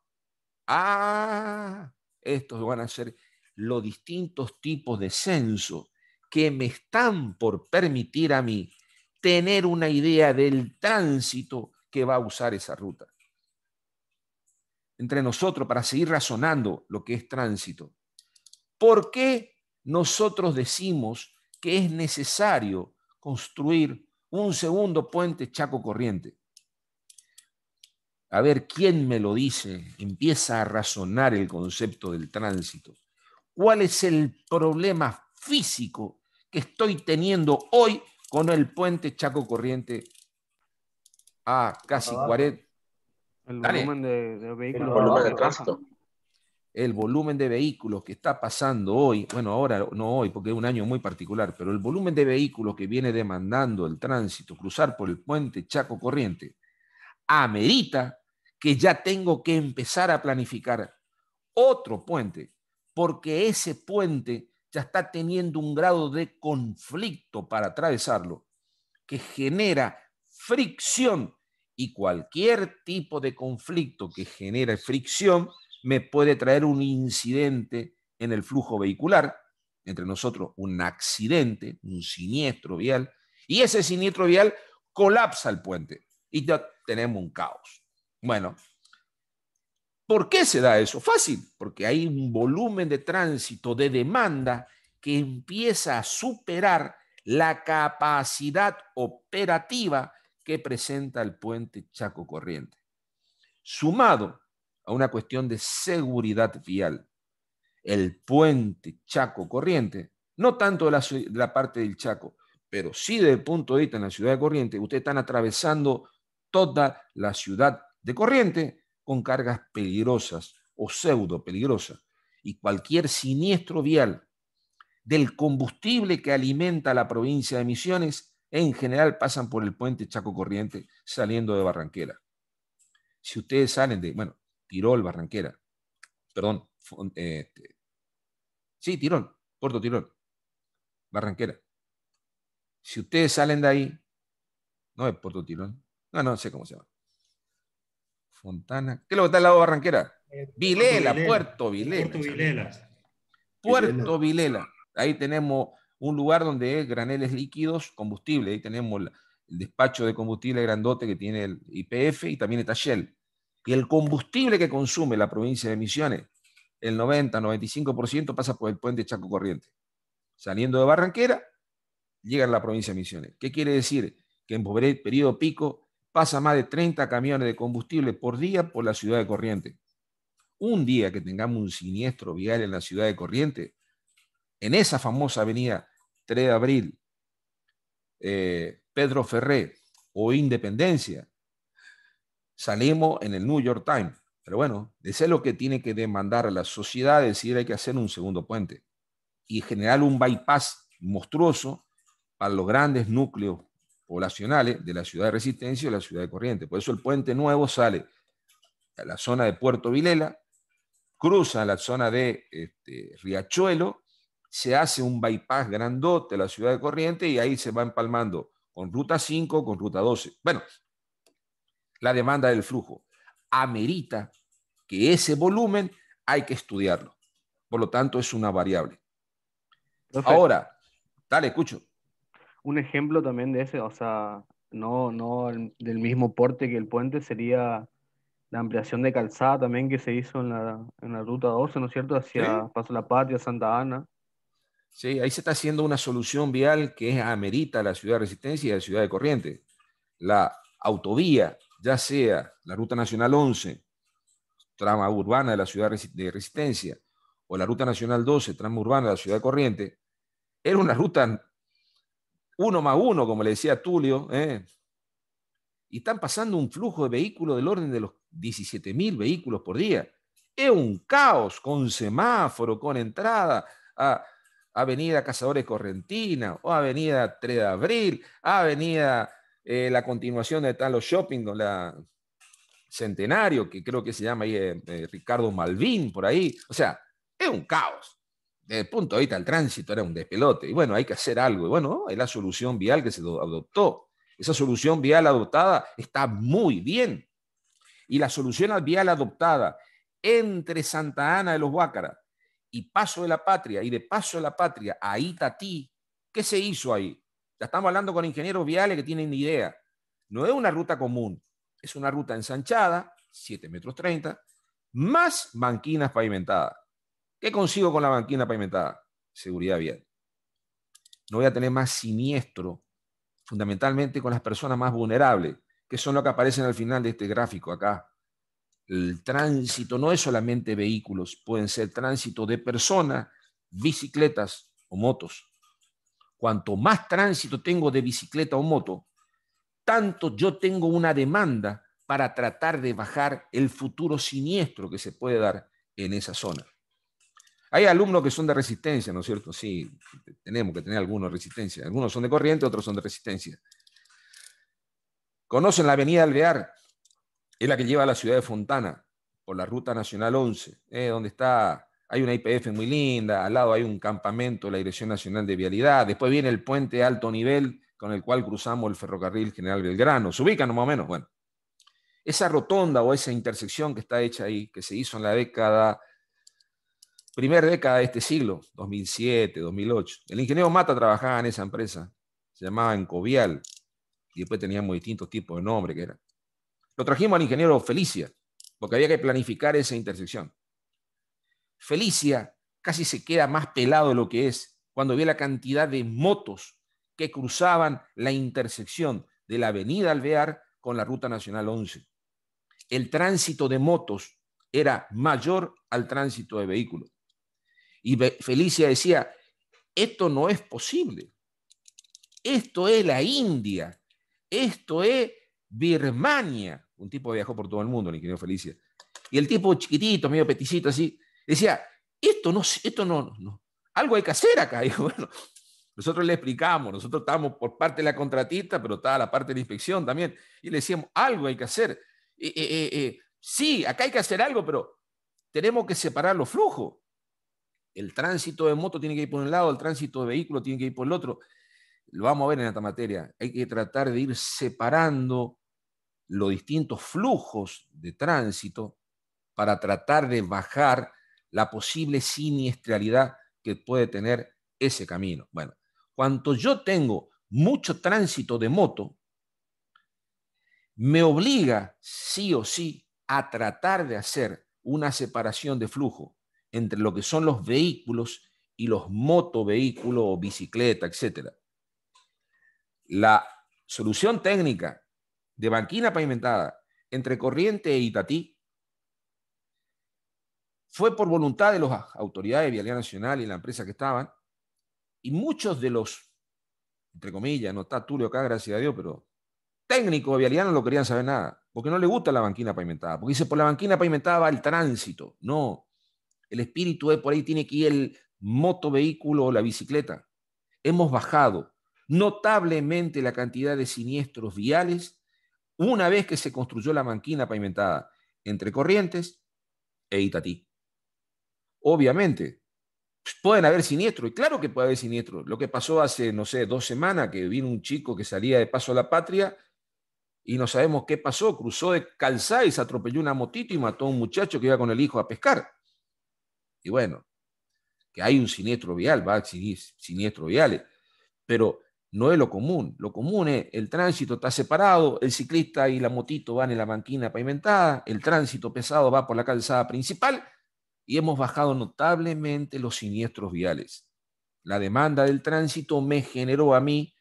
Ah, estos van a ser los distintos tipos de censo que me están por permitir a mí tener una idea del tránsito que va a usar esa ruta entre nosotros para seguir razonando lo que es tránsito. ¿Por qué nosotros decimos que es necesario construir un segundo puente Chaco Corriente? A ver, ¿quién me lo dice? Empieza a razonar el concepto del tránsito. ¿Cuál es el problema físico que estoy teniendo hoy con el puente Chaco Corriente a casi 40, el volumen de, vehículos. El volumen de El volumen de vehículos que está pasando hoy, bueno, ahora no hoy, porque es un año muy particular, pero el volumen de vehículos que viene demandando el tránsito, cruzar por el puente Chaco Corriente, amerita que ya tengo que empezar a planificar otro puente, porque ese puente ya está teniendo un grado de conflicto para atravesarlo que genera fricción y cualquier tipo de conflicto que genere fricción me puede traer un incidente en el flujo vehicular, entre nosotros un accidente, un siniestro vial, y ese siniestro vial colapsa el puente y ya tenemos un caos. Bueno, ¿por qué se da eso? Fácil, porque hay un volumen de tránsito, de demanda, que empieza a superar la capacidad operativa que presenta el puente Chaco Corriente, sumado a una cuestión de seguridad vial. El puente Chaco Corriente, no tanto de la, parte del Chaco, pero sí del punto de vista en la ciudad de Corriente, ustedes están atravesando toda la ciudad de Corriente con cargas peligrosas o pseudo peligrosas. Y cualquier siniestro vial del combustible que alimenta la provincia de Misiones en general pasan por el puente Chaco Corriente saliendo de Barranquera. Si ustedes salen de, bueno, Tirol, Barranquera, perdón, eh, este, sí, Tirol, Puerto Tirol, Barranquera. Si ustedes salen de ahí, no es Puerto Tirol, no, no sé cómo se llama. Fontana, ¿qué es lo que está al lado de Barranquera? Eh, Vilela. Puerto Vilela. Puerto Vilela. Ahí tenemos un lugar donde es graneles líquidos, combustible. Ahí tenemos el despacho de combustible grandote que tiene el IPF y también está Shell. Y el combustible que consume la provincia de Misiones, el 90-95% pasa por el puente Chaco Corriente. Saliendo de Barranquera, llega a la provincia de Misiones. ¿Qué quiere decir? Que en periodo pico pasa más de 30 camiones de combustible por día por la ciudad de Corriente. Un día que tengamos un siniestro vial en la ciudad de Corriente, en esa famosa avenida 3 de abril, eh, Pedro Ferré o Independencia, salimos en el New York Times. Pero bueno, ese es lo que tiene que demandar a la sociedad, decir hay que hacer un segundo puente y generar un bypass monstruoso para los grandes núcleos poblacionales de la ciudad de Resistencia y la ciudad de Corrientes. Por eso el puente nuevo sale a la zona de Puerto Vilela, cruza la zona de este, Riachuelo se hace un bypass grandote la ciudad de Corrientes y ahí se va empalmando con ruta 5, con ruta 12. Bueno, la demanda del flujo amerita que ese volumen hay que estudiarlo. Por lo tanto, es una variable. Ahora, dale, escucho. Un ejemplo también de ese, o sea, no, no del mismo porte que el puente, sería la ampliación de calzada también que se hizo en la, ruta 12, ¿no es cierto? Hacia Paso la Patria, Santa Ana. Sí, ahí se está haciendo una solución vial que es amerita la ciudad de Resistencia y la ciudad de Corrientes. La autovía, ya sea la Ruta Nacional 11, trama urbana de la ciudad de Resistencia, o la Ruta Nacional 12, trama urbana de la ciudad de Corrientes, era una ruta uno más uno, como le decía Tulio, ¿eh? y están pasando un flujo de vehículos del orden de los 17 mil vehículos por día. Es un caos con semáforo, con entrada a ah, Avenida Cazadores Correntina, o Avenida 3 de Abril, Avenida eh, la continuación de Talo shopping, la Centenario, que creo que se llama ahí eh, eh, Ricardo Malvin, por ahí. O sea, es un caos. Desde el punto de vista del tránsito era un despelote. Y bueno, hay que hacer algo. Y bueno, es la solución vial que se adoptó. Esa solución vial adoptada está muy bien. Y la solución vial adoptada entre Santa Ana de los Huácaras y Paso de la Patria, y de Paso de la Patria a Itatí, ¿qué se hizo ahí? Ya estamos hablando con ingenieros viales que tienen ni idea. No es una ruta común, es una ruta ensanchada, 7 metros 30, más banquinas pavimentadas. ¿Qué consigo con la banquina pavimentada? Seguridad vial. No voy a tener más siniestro, fundamentalmente con las personas más vulnerables, que son lo que aparecen al final de este gráfico acá el tránsito no es solamente vehículos, pueden ser tránsito de personas, bicicletas o motos. Cuanto más tránsito tengo de bicicleta o moto, tanto yo tengo una demanda para tratar de bajar el futuro siniestro que se puede dar en esa zona. Hay alumnos que son de resistencia, ¿no es cierto? Sí, tenemos que tener algunos resistencia. Algunos son de corriente, otros son de resistencia. Conocen la avenida Alvear, es la que lleva a la ciudad de Fontana por la Ruta Nacional 11, eh, donde está, hay una IPF muy linda, al lado hay un campamento, la Dirección Nacional de Vialidad, después viene el puente alto nivel con el cual cruzamos el ferrocarril General Belgrano, se ubican más o menos, bueno. Esa rotonda o esa intersección que está hecha ahí, que se hizo en la década, primera década de este siglo, 2007, 2008. El ingeniero Mata trabajaba en esa empresa, se llamaba Encovial, y después teníamos distintos tipos de nombres que era. Lo trajimos al ingeniero Felicia, porque había que planificar esa intersección. Felicia casi se queda más pelado de lo que es cuando vio la cantidad de motos que cruzaban la intersección de la avenida Alvear con la Ruta Nacional 11. El tránsito de motos era mayor al tránsito de vehículos. Y Felicia decía, esto no es posible. Esto es la India. Esto es Birmania. Un tipo viajó por todo el mundo, el ingeniero Felicia. Y el tipo chiquitito, medio peticito así, decía, esto no, esto no, no algo hay que hacer acá. nosotros le explicamos, nosotros estábamos por parte de la contratista, pero estaba la parte de la inspección también, y le decíamos, algo hay que hacer. Eh, eh, eh, sí, acá hay que hacer algo, pero tenemos que separar los flujos. El tránsito de moto tiene que ir por un lado, el tránsito de vehículo tiene que ir por el otro. Lo vamos a ver en esta materia. Hay que tratar de ir separando los distintos flujos de tránsito para tratar de bajar la posible siniestralidad que puede tener ese camino. Bueno, cuanto yo tengo mucho tránsito de moto, me obliga sí o sí a tratar de hacer una separación de flujo entre lo que son los vehículos y los motovehículos o bicicleta, etc. La solución técnica de Banquina Pavimentada entre Corriente e Itatí fue por voluntad de las autoridades de Vialidad Nacional y la empresa que estaban, y muchos de los, entre comillas, no está Tulio acá, gracias a Dios, pero técnicos de Vialidad no lo querían saber nada, porque no le gusta la banquina pavimentada, porque dice, por la banquina pavimentada va el tránsito, no, el espíritu es por ahí, tiene que ir el moto, o la bicicleta. Hemos bajado notablemente la cantidad de siniestros viales una vez que se construyó la manquina pavimentada entre Corrientes e Itatí. Obviamente, pueden haber siniestro, y claro que puede haber siniestro. Lo que pasó hace, no sé, dos semanas, que vino un chico que salía de paso a la patria y no sabemos qué pasó, cruzó de y se atropelló una motito y mató a un muchacho que iba con el hijo a pescar. Y bueno, que hay un siniestro vial, va a existir siniestro viales, pero no es lo común. Lo común es el tránsito está separado, el ciclista y la motito van en la banquina pavimentada, el tránsito pesado va por la calzada principal y hemos bajado notablemente los siniestros viales. La demanda del tránsito me generó a mí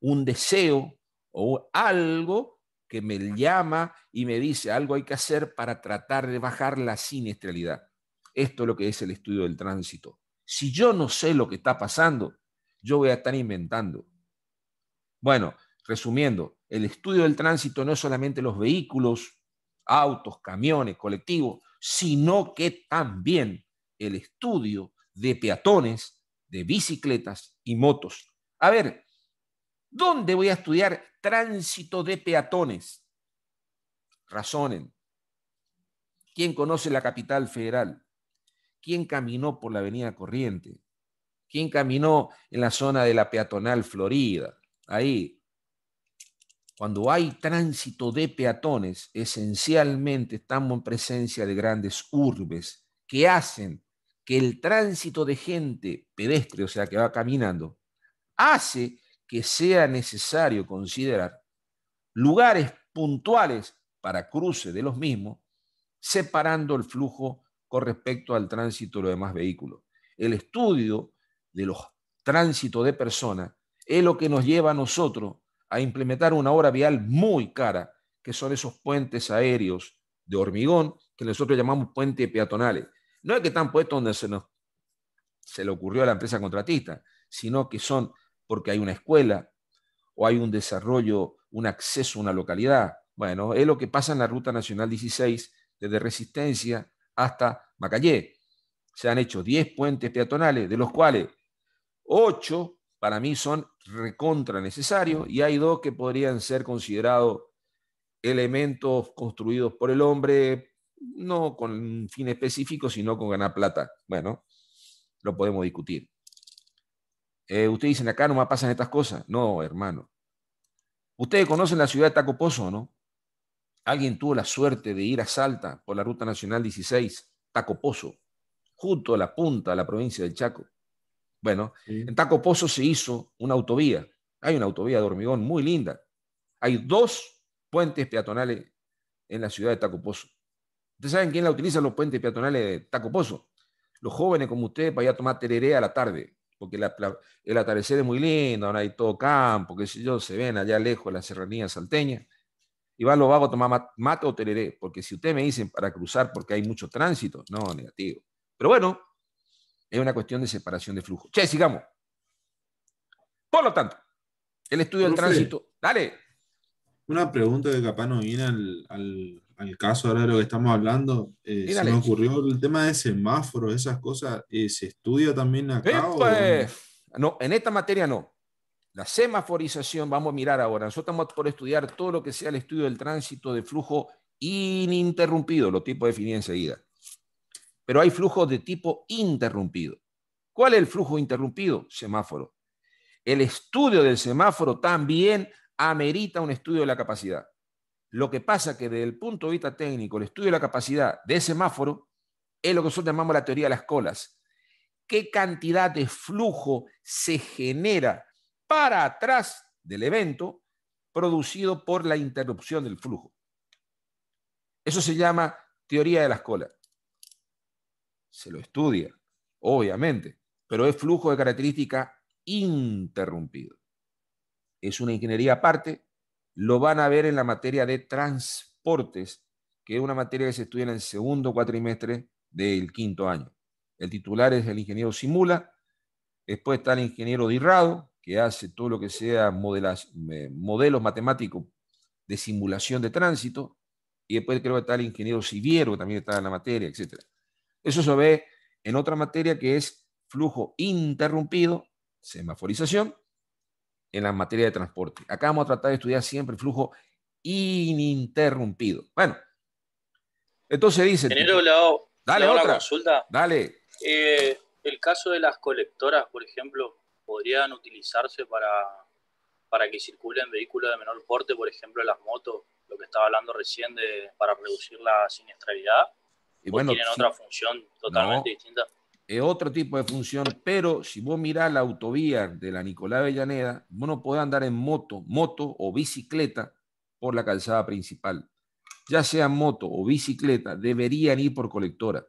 un deseo o algo que me llama y me dice algo hay que hacer para tratar de bajar la siniestralidad. Esto es lo que es el estudio del tránsito. Si yo no sé lo que está pasando, yo voy a estar inventando. Bueno, resumiendo, el estudio del tránsito no es solamente los vehículos, autos, camiones, colectivos, sino que también el estudio de peatones, de bicicletas y motos. A ver, ¿dónde voy a estudiar tránsito de peatones? Razonen. ¿Quién conoce la capital federal? ¿Quién caminó por la avenida Corriente? ¿Quién caminó en la zona de la peatonal Florida? ahí, cuando hay tránsito de peatones, esencialmente estamos en presencia de grandes urbes que hacen que el tránsito de gente pedestre, o sea, que va caminando, hace que sea necesario considerar lugares puntuales para cruce de los mismos, separando el flujo con respecto al tránsito de los demás vehículos. El estudio de los tránsitos de personas es lo que nos lleva a nosotros a implementar una obra vial muy cara, que son esos puentes aéreos de hormigón, que nosotros llamamos puentes peatonales. No es que están puestos donde se, nos, se le ocurrió a la empresa contratista, sino que son porque hay una escuela o hay un desarrollo, un acceso a una localidad. Bueno, es lo que pasa en la Ruta Nacional 16 desde Resistencia hasta Macallé. Se han hecho 10 puentes peatonales, de los cuales 8 para mí son recontra necesarios y hay dos que podrían ser considerados elementos construidos por el hombre, no con fin específico, sino con ganar plata. Bueno, lo podemos discutir. Eh, ustedes dicen, acá no más pasan estas cosas. No, hermano. Ustedes conocen la ciudad de Tacopozo, ¿no? Alguien tuvo la suerte de ir a Salta por la Ruta Nacional 16, Tacopozo, junto a la punta de la provincia del Chaco. Bueno, en Taco se hizo una autovía. Hay una autovía de hormigón muy linda. Hay dos puentes peatonales en la ciudad de Taco ¿Ustedes saben quién la utiliza los puentes peatonales de Taco Los jóvenes como ustedes para ir a tomar tereré a la tarde, porque el atardecer es muy lindo, ahora hay todo campo, que yo, se ven allá lejos en la serranía salteña. Y van los vagos a tomar mate o tereré, porque si ustedes me dicen para cruzar porque hay mucho tránsito, no, negativo. Pero bueno, es una cuestión de separación de flujo. Che, sigamos. Por lo tanto, el estudio del tránsito. Dale. Una pregunta que capaz no viene al, caso ahora de lo que estamos hablando. Eh, se me ocurrió el tema de semáforos, esas cosas. Eh, ¿Se estudia también acá? Pues, No, en esta materia no. La semaforización, vamos a mirar ahora. Nosotros estamos por estudiar todo lo que sea el estudio del tránsito de flujo ininterrumpido, lo tipo definí enseguida pero hay flujos de tipo interrumpido. ¿Cuál es el flujo interrumpido? Semáforo. El estudio del semáforo también amerita un estudio de la capacidad. Lo que pasa que desde el punto de vista técnico, el estudio de la capacidad de semáforo es lo que nosotros llamamos la teoría de las colas. ¿Qué cantidad de flujo se genera para atrás del evento producido por la interrupción del flujo? Eso se llama teoría de las colas se lo estudia, obviamente, pero es flujo de característica interrumpido. Es una ingeniería aparte, lo van a ver en la materia de transportes, que es una materia que se estudia en el segundo cuatrimestre del quinto año. El titular es el ingeniero Simula, después está el ingeniero Dirrado, que hace todo lo que sea eh, modelos matemáticos de simulación de tránsito, y después creo que está el ingeniero Siviero, que también está en la materia, etcétera. Eso se ve en otra materia que es flujo interrumpido, semaforización, en la materia de transporte. Acá vamos a tratar de estudiar siempre flujo ininterrumpido. Bueno, entonces dice... dale otra Dale. Eh, el caso de las colectoras, por ejemplo, podrían utilizarse para, que circulen vehículos de menor porte, por ejemplo, las motos, lo que estaba hablando recién de, para reducir la siniestralidad. Y bueno, tienen otra función totalmente distinta. Es otro tipo de función, pero si vos mirás la autovía de la Nicolás Avellaneda, vos no podés andar en moto, moto o bicicleta por la calzada principal. Ya sea moto o bicicleta, deberían ir por colectora.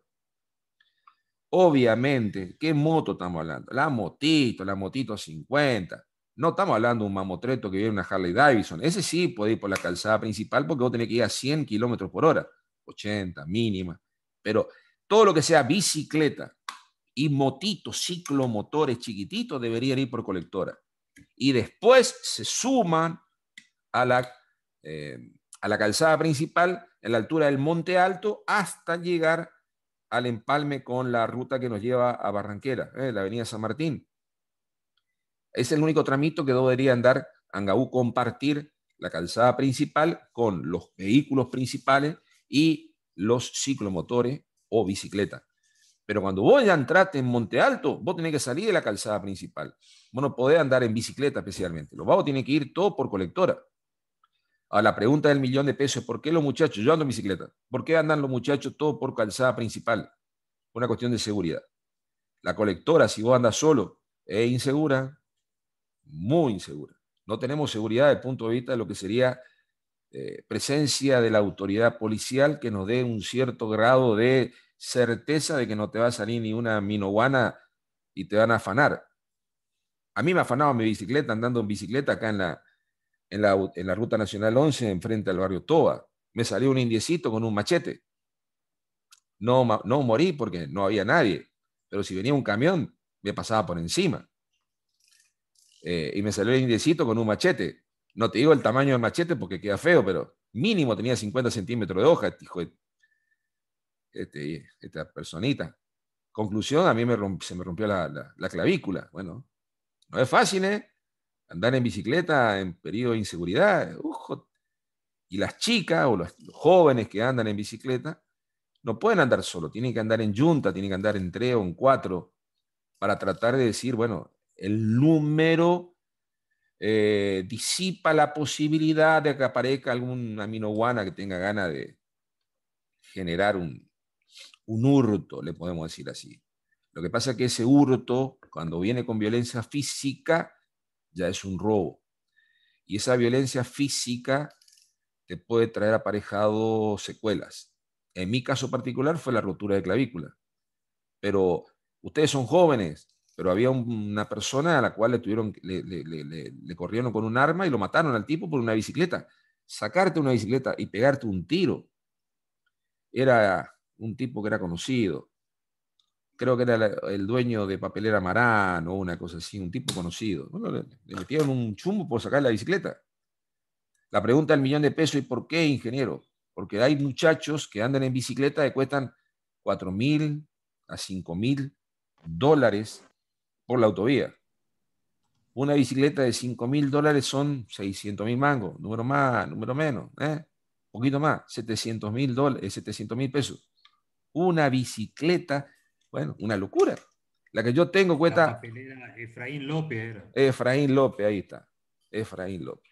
Obviamente, ¿qué moto estamos hablando? La motito, la motito 50. No estamos hablando de un mamotreto que viene una Harley Davidson. Ese sí puede ir por la calzada principal porque vos tenés que ir a 100 kilómetros por hora, 80 mínima pero todo lo que sea bicicleta y motitos, ciclomotores chiquititos deberían ir por colectora. Y después se suman a la, eh, a la calzada principal en la altura del Monte Alto hasta llegar al empalme con la ruta que nos lleva a Barranquera, eh, la avenida San Martín. Es el único tramito que debería andar Angaú compartir la calzada principal con los vehículos principales y los ciclomotores o bicicletas. Pero cuando vos ya entraste en Monte Alto, vos tenés que salir de la calzada principal. Vos no podés andar en bicicleta especialmente. Los vagos tienen que ir todo por colectora. A la pregunta del millón de pesos, ¿por qué los muchachos? Yo ando en bicicleta. ¿Por qué andan los muchachos todo por calzada principal? Una cuestión de seguridad. La colectora, si vos andas solo, es insegura, muy insegura. No tenemos seguridad desde el punto de vista de lo que sería eh, presencia de la autoridad policial que nos dé un cierto grado de certeza de que no te va a salir ni una minoguana y te van a afanar. A mí me afanaba mi bicicleta andando en bicicleta acá en la, en la, Ruta Nacional 11, enfrente al barrio Toba. Me salió un indiecito con un machete. No, no morí porque no había nadie, pero si venía un camión, me pasaba por encima. Eh, y me salió el indiecito con un machete. No te digo el tamaño del machete porque queda feo, pero mínimo tenía 50 centímetros de hoja, este hijo este, esta personita. Conclusión, a mí se me rompió la, clavícula. Bueno, no es fácil, ¿eh? Andar en bicicleta en periodo de inseguridad. Ujo. Y las chicas o los, jóvenes que andan en bicicleta no pueden andar solo, tienen que andar en junta, tienen que andar en tres o en cuatro para tratar de decir, bueno, el número eh, disipa la posibilidad de que aparezca algún aminoguana que tenga ganas de generar un, un hurto, le podemos decir así. Lo que pasa es que ese hurto, cuando viene con violencia física, ya es un robo. Y esa violencia física te puede traer aparejado secuelas. En mi caso particular fue la rotura de clavícula. Pero ustedes son jóvenes, pero había una persona a la cual le, tuvieron, le, corrieron con un arma y lo mataron al tipo por una bicicleta. Sacarte una bicicleta y pegarte un tiro. Era un tipo que era conocido. Creo que era el dueño de Papelera Marán o una cosa así, un tipo conocido. le, metieron un chumbo por sacar la bicicleta. La pregunta del millón de pesos, ¿y por qué, ingeniero? Porque hay muchachos que andan en bicicleta y cuestan 4 mil a cinco mil dólares por la autovía. Una bicicleta de 5 mil dólares son 600 mil mangos, número más, número menos, ¿eh? poquito más, 700 mil dólares, 700 eh, mil pesos. Una bicicleta, bueno, una locura. La que yo tengo cuenta Efraín López era. Efraín López, ahí está. Efraín López.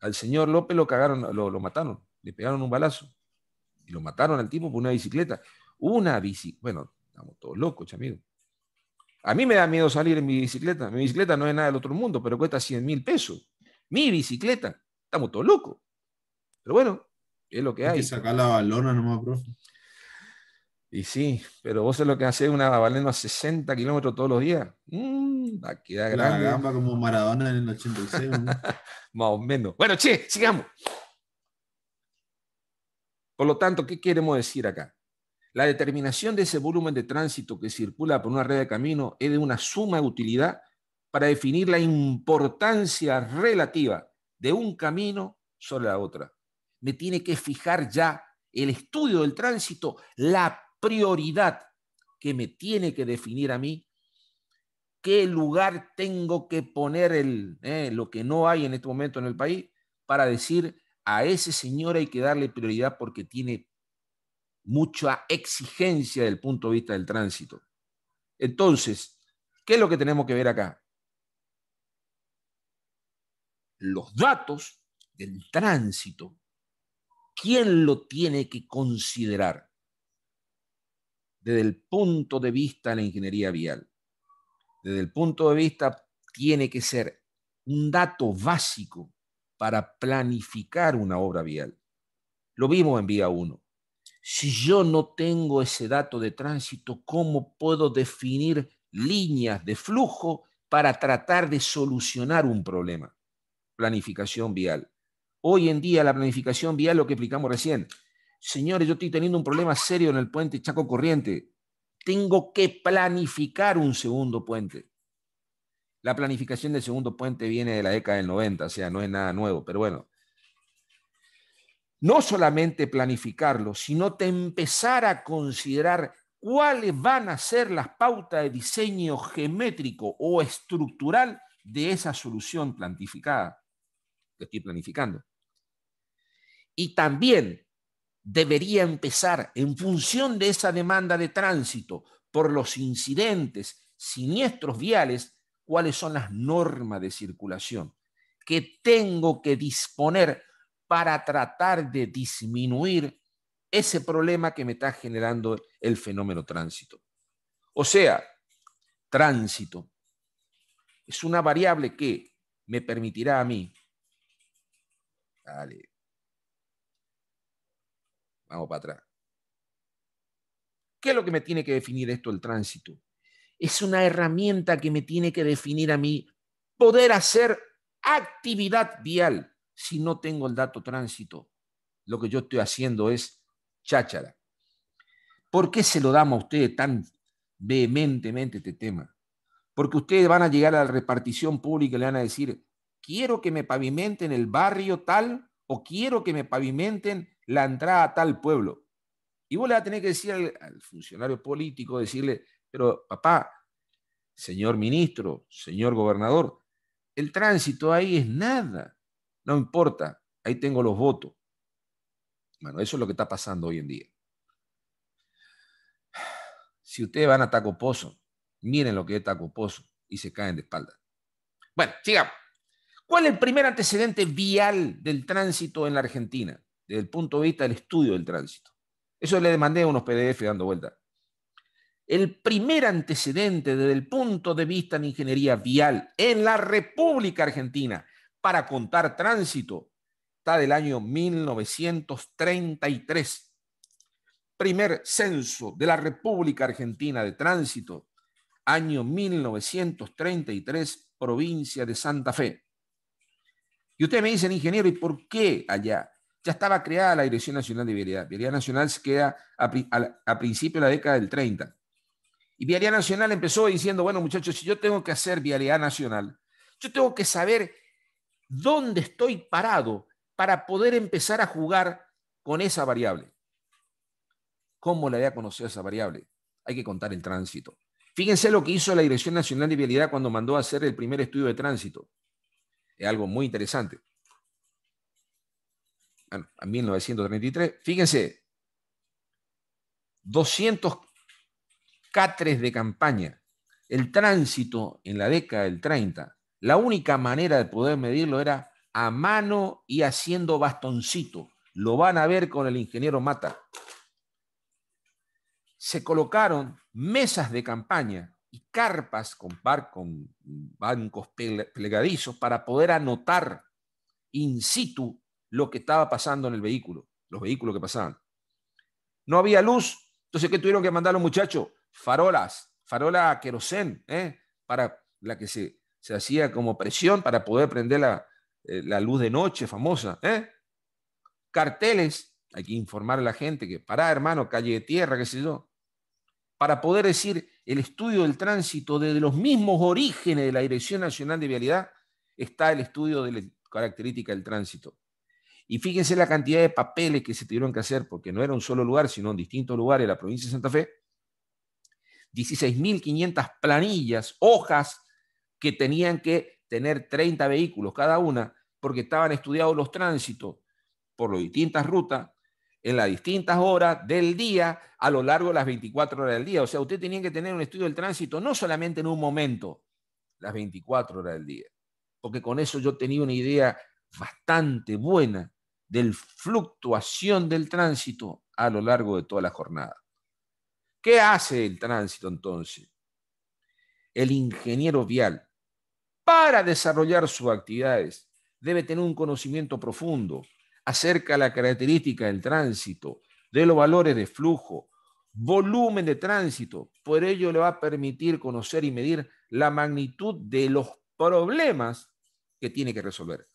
Al señor López lo cagaron, lo, mataron, le pegaron un balazo y lo mataron al tipo por una bicicleta. Una bicicleta, bueno, estamos todos locos, chamigos a mí me da miedo salir en mi bicicleta. Mi bicicleta no es nada del otro mundo, pero cuesta 100 mil pesos. Mi bicicleta. Estamos todos locos. Pero bueno, es lo que hay. Hay sacar la balona nomás, profe. Y sí, pero vos es lo que haces una balena a 60 kilómetros todos los días. Mm, la queda grande. gamba como Maradona en el 86. Más o menos. Bueno, che, sigamos. Por lo tanto, ¿qué queremos decir acá? La determinación de ese volumen de tránsito que circula por una red de camino es de una suma utilidad para definir la importancia relativa de un camino sobre la otra. Me tiene que fijar ya el estudio del tránsito, la prioridad que me tiene que definir a mí, qué lugar tengo que poner el, eh, lo que no hay en este momento en el país para decir a ese señor hay que darle prioridad porque tiene mucha exigencia del punto de vista del tránsito. Entonces, ¿qué es lo que tenemos que ver acá? Los datos del tránsito, ¿quién lo tiene que considerar desde el punto de vista de la ingeniería vial? Desde el punto de vista tiene que ser un dato básico para planificar una obra vial. Lo vimos en Vía 1 si yo no tengo ese dato de tránsito, ¿cómo puedo definir líneas de flujo para tratar de solucionar un problema? Planificación vial. Hoy en día la planificación vial, lo que explicamos recién, señores, yo estoy teniendo un problema serio en el puente Chaco Corriente. Tengo que planificar un segundo puente. La planificación del segundo puente viene de la década del 90, o sea, no es nada nuevo, pero bueno, no solamente planificarlo, sino empezar a considerar cuáles van a ser las pautas de diseño geométrico o estructural de esa solución planificada que estoy planificando. Y también debería empezar en función de esa demanda de tránsito por los incidentes siniestros viales, cuáles son las normas de circulación que tengo que disponer para tratar de disminuir ese problema que me está generando el fenómeno tránsito. O sea, tránsito es una variable que me permitirá a mí. Dale. Vamos para atrás. ¿Qué es lo que me tiene que definir esto el tránsito? Es una herramienta que me tiene que definir a mí poder hacer actividad vial si no tengo el dato tránsito, lo que yo estoy haciendo es cháchara. ¿Por qué se lo damos a ustedes tan vehementemente este tema? Porque ustedes van a llegar a la repartición pública y le van a decir, quiero que me pavimenten el barrio tal o quiero que me pavimenten la entrada a tal pueblo. Y vos le vas a tener que decir al, al funcionario político, decirle, pero papá, señor ministro, señor gobernador, el tránsito ahí es nada. No importa, ahí tengo los votos. Bueno, eso es lo que está pasando hoy en día. Si ustedes van a Taco Pozo, miren lo que es Taco Pozo y se caen de espalda. Bueno, sigamos. ¿Cuál es el primer antecedente vial del tránsito en la Argentina? Desde el punto de vista del estudio del tránsito. Eso le demandé a unos PDF dando vuelta. El primer antecedente desde el punto de vista de ingeniería vial en la República Argentina para contar tránsito. Está del año 1933. Primer censo de la República Argentina de Tránsito, año 1933, provincia de Santa Fe. Y ustedes me dicen, ingeniero, ¿y por qué allá? Ya estaba creada la Dirección Nacional de Vialidad. Vialidad Nacional se queda a, principio principios de la década del 30. Y Vialidad Nacional empezó diciendo, bueno muchachos, si yo tengo que hacer Vialidad Nacional, yo tengo que saber dónde estoy parado para poder empezar a jugar con esa variable. ¿Cómo la voy conocido conocer esa variable? Hay que contar el tránsito. Fíjense lo que hizo la Dirección Nacional de Vialidad cuando mandó a hacer el primer estudio de tránsito. Es algo muy interesante. Bueno, 1933, fíjense, 200 catres de campaña. El tránsito en la década del 30 la única manera de poder medirlo era a mano y haciendo bastoncito. Lo van a ver con el ingeniero Mata. Se colocaron mesas de campaña y carpas con, con bancos plegadizos para poder anotar in situ lo que estaba pasando en el vehículo, los vehículos que pasaban. No había luz, entonces ¿qué tuvieron que mandar los muchachos? Farolas, farola querosén, ¿eh? para la que se se hacía como presión para poder prender la, eh, luz de noche famosa. ¿eh? Carteles, hay que informar a la gente que pará, hermano, calle de tierra, qué sé yo, para poder decir el estudio del tránsito desde los mismos orígenes de la Dirección Nacional de Vialidad está el estudio de la característica del tránsito. Y fíjense la cantidad de papeles que se tuvieron que hacer, porque no era un solo lugar, sino en distintos lugares de la provincia de Santa Fe. 16.500 planillas, hojas que tenían que tener 30 vehículos cada una porque estaban estudiados los tránsitos por las distintas rutas en las distintas horas del día a lo largo de las 24 horas del día. O sea, usted tenía que tener un estudio del tránsito no solamente en un momento, las 24 horas del día, porque con eso yo tenía una idea bastante buena del fluctuación del tránsito a lo largo de toda la jornada. ¿Qué hace el tránsito entonces? El ingeniero vial para desarrollar sus actividades debe tener un conocimiento profundo acerca de la característica del tránsito, de los valores de flujo, volumen de tránsito. Por ello le va a permitir conocer y medir la magnitud de los problemas que tiene que resolver.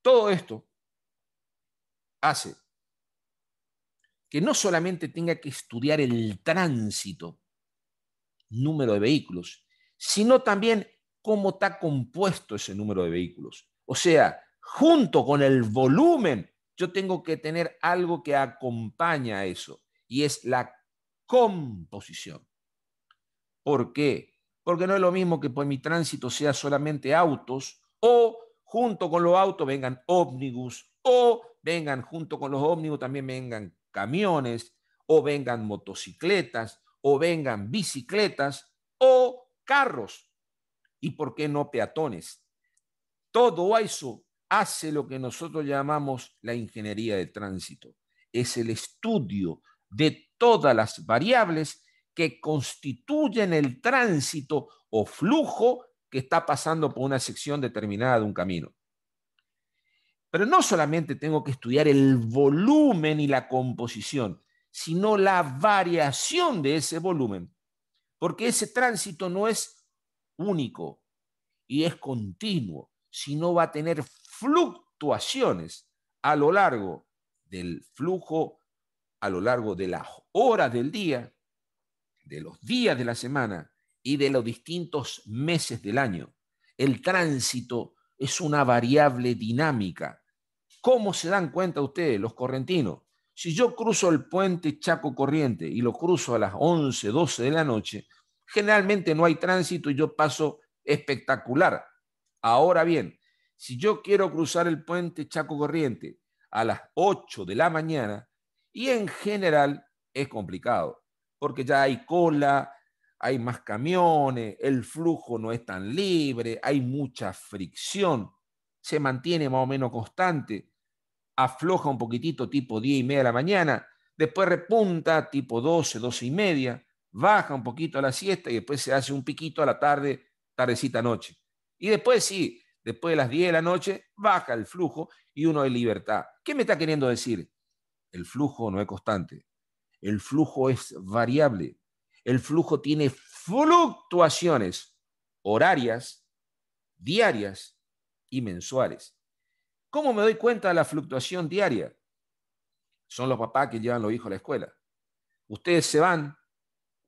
Todo esto hace que no solamente tenga que estudiar el tránsito, número de vehículos, sino también cómo está compuesto ese número de vehículos. O sea, junto con el volumen, yo tengo que tener algo que acompaña a eso, y es la composición. ¿Por qué? Porque no es lo mismo que pues mi tránsito sea solamente autos o junto con los autos vengan ómnibus o vengan junto con los ómnibus también vengan camiones o vengan motocicletas o vengan bicicletas o carros y por qué no peatones. Todo eso hace lo que nosotros llamamos la ingeniería de tránsito. Es el estudio de todas las variables que constituyen el tránsito o flujo que está pasando por una sección determinada de un camino. Pero no solamente tengo que estudiar el volumen y la composición, sino la variación de ese volumen, porque ese tránsito no es único y es continuo, sino va a tener fluctuaciones a lo largo del flujo, a lo largo de las horas del día, de los días de la semana y de los distintos meses del año. El tránsito es una variable dinámica. ¿Cómo se dan cuenta ustedes, los correntinos? Si yo cruzo el puente Chaco Corriente y lo cruzo a las 11, 12 de la noche, generalmente no hay tránsito y yo paso espectacular. Ahora bien, si yo quiero cruzar el puente Chaco Corriente a las 8 de la mañana, y en general es complicado, porque ya hay cola, hay más camiones, el flujo no es tan libre, hay mucha fricción, se mantiene más o menos constante afloja un poquitito tipo 10 y media de la mañana, después repunta tipo 12, 12 y media, baja un poquito a la siesta y después se hace un piquito a la tarde, tardecita noche. Y después sí, después de las 10 de la noche baja el flujo y uno es libertad. ¿Qué me está queriendo decir? El flujo no es constante, el flujo es variable, el flujo tiene fluctuaciones horarias, diarias y mensuales. ¿Cómo me doy cuenta de la fluctuación diaria? Son los papás que llevan los hijos a la escuela. Ustedes se van,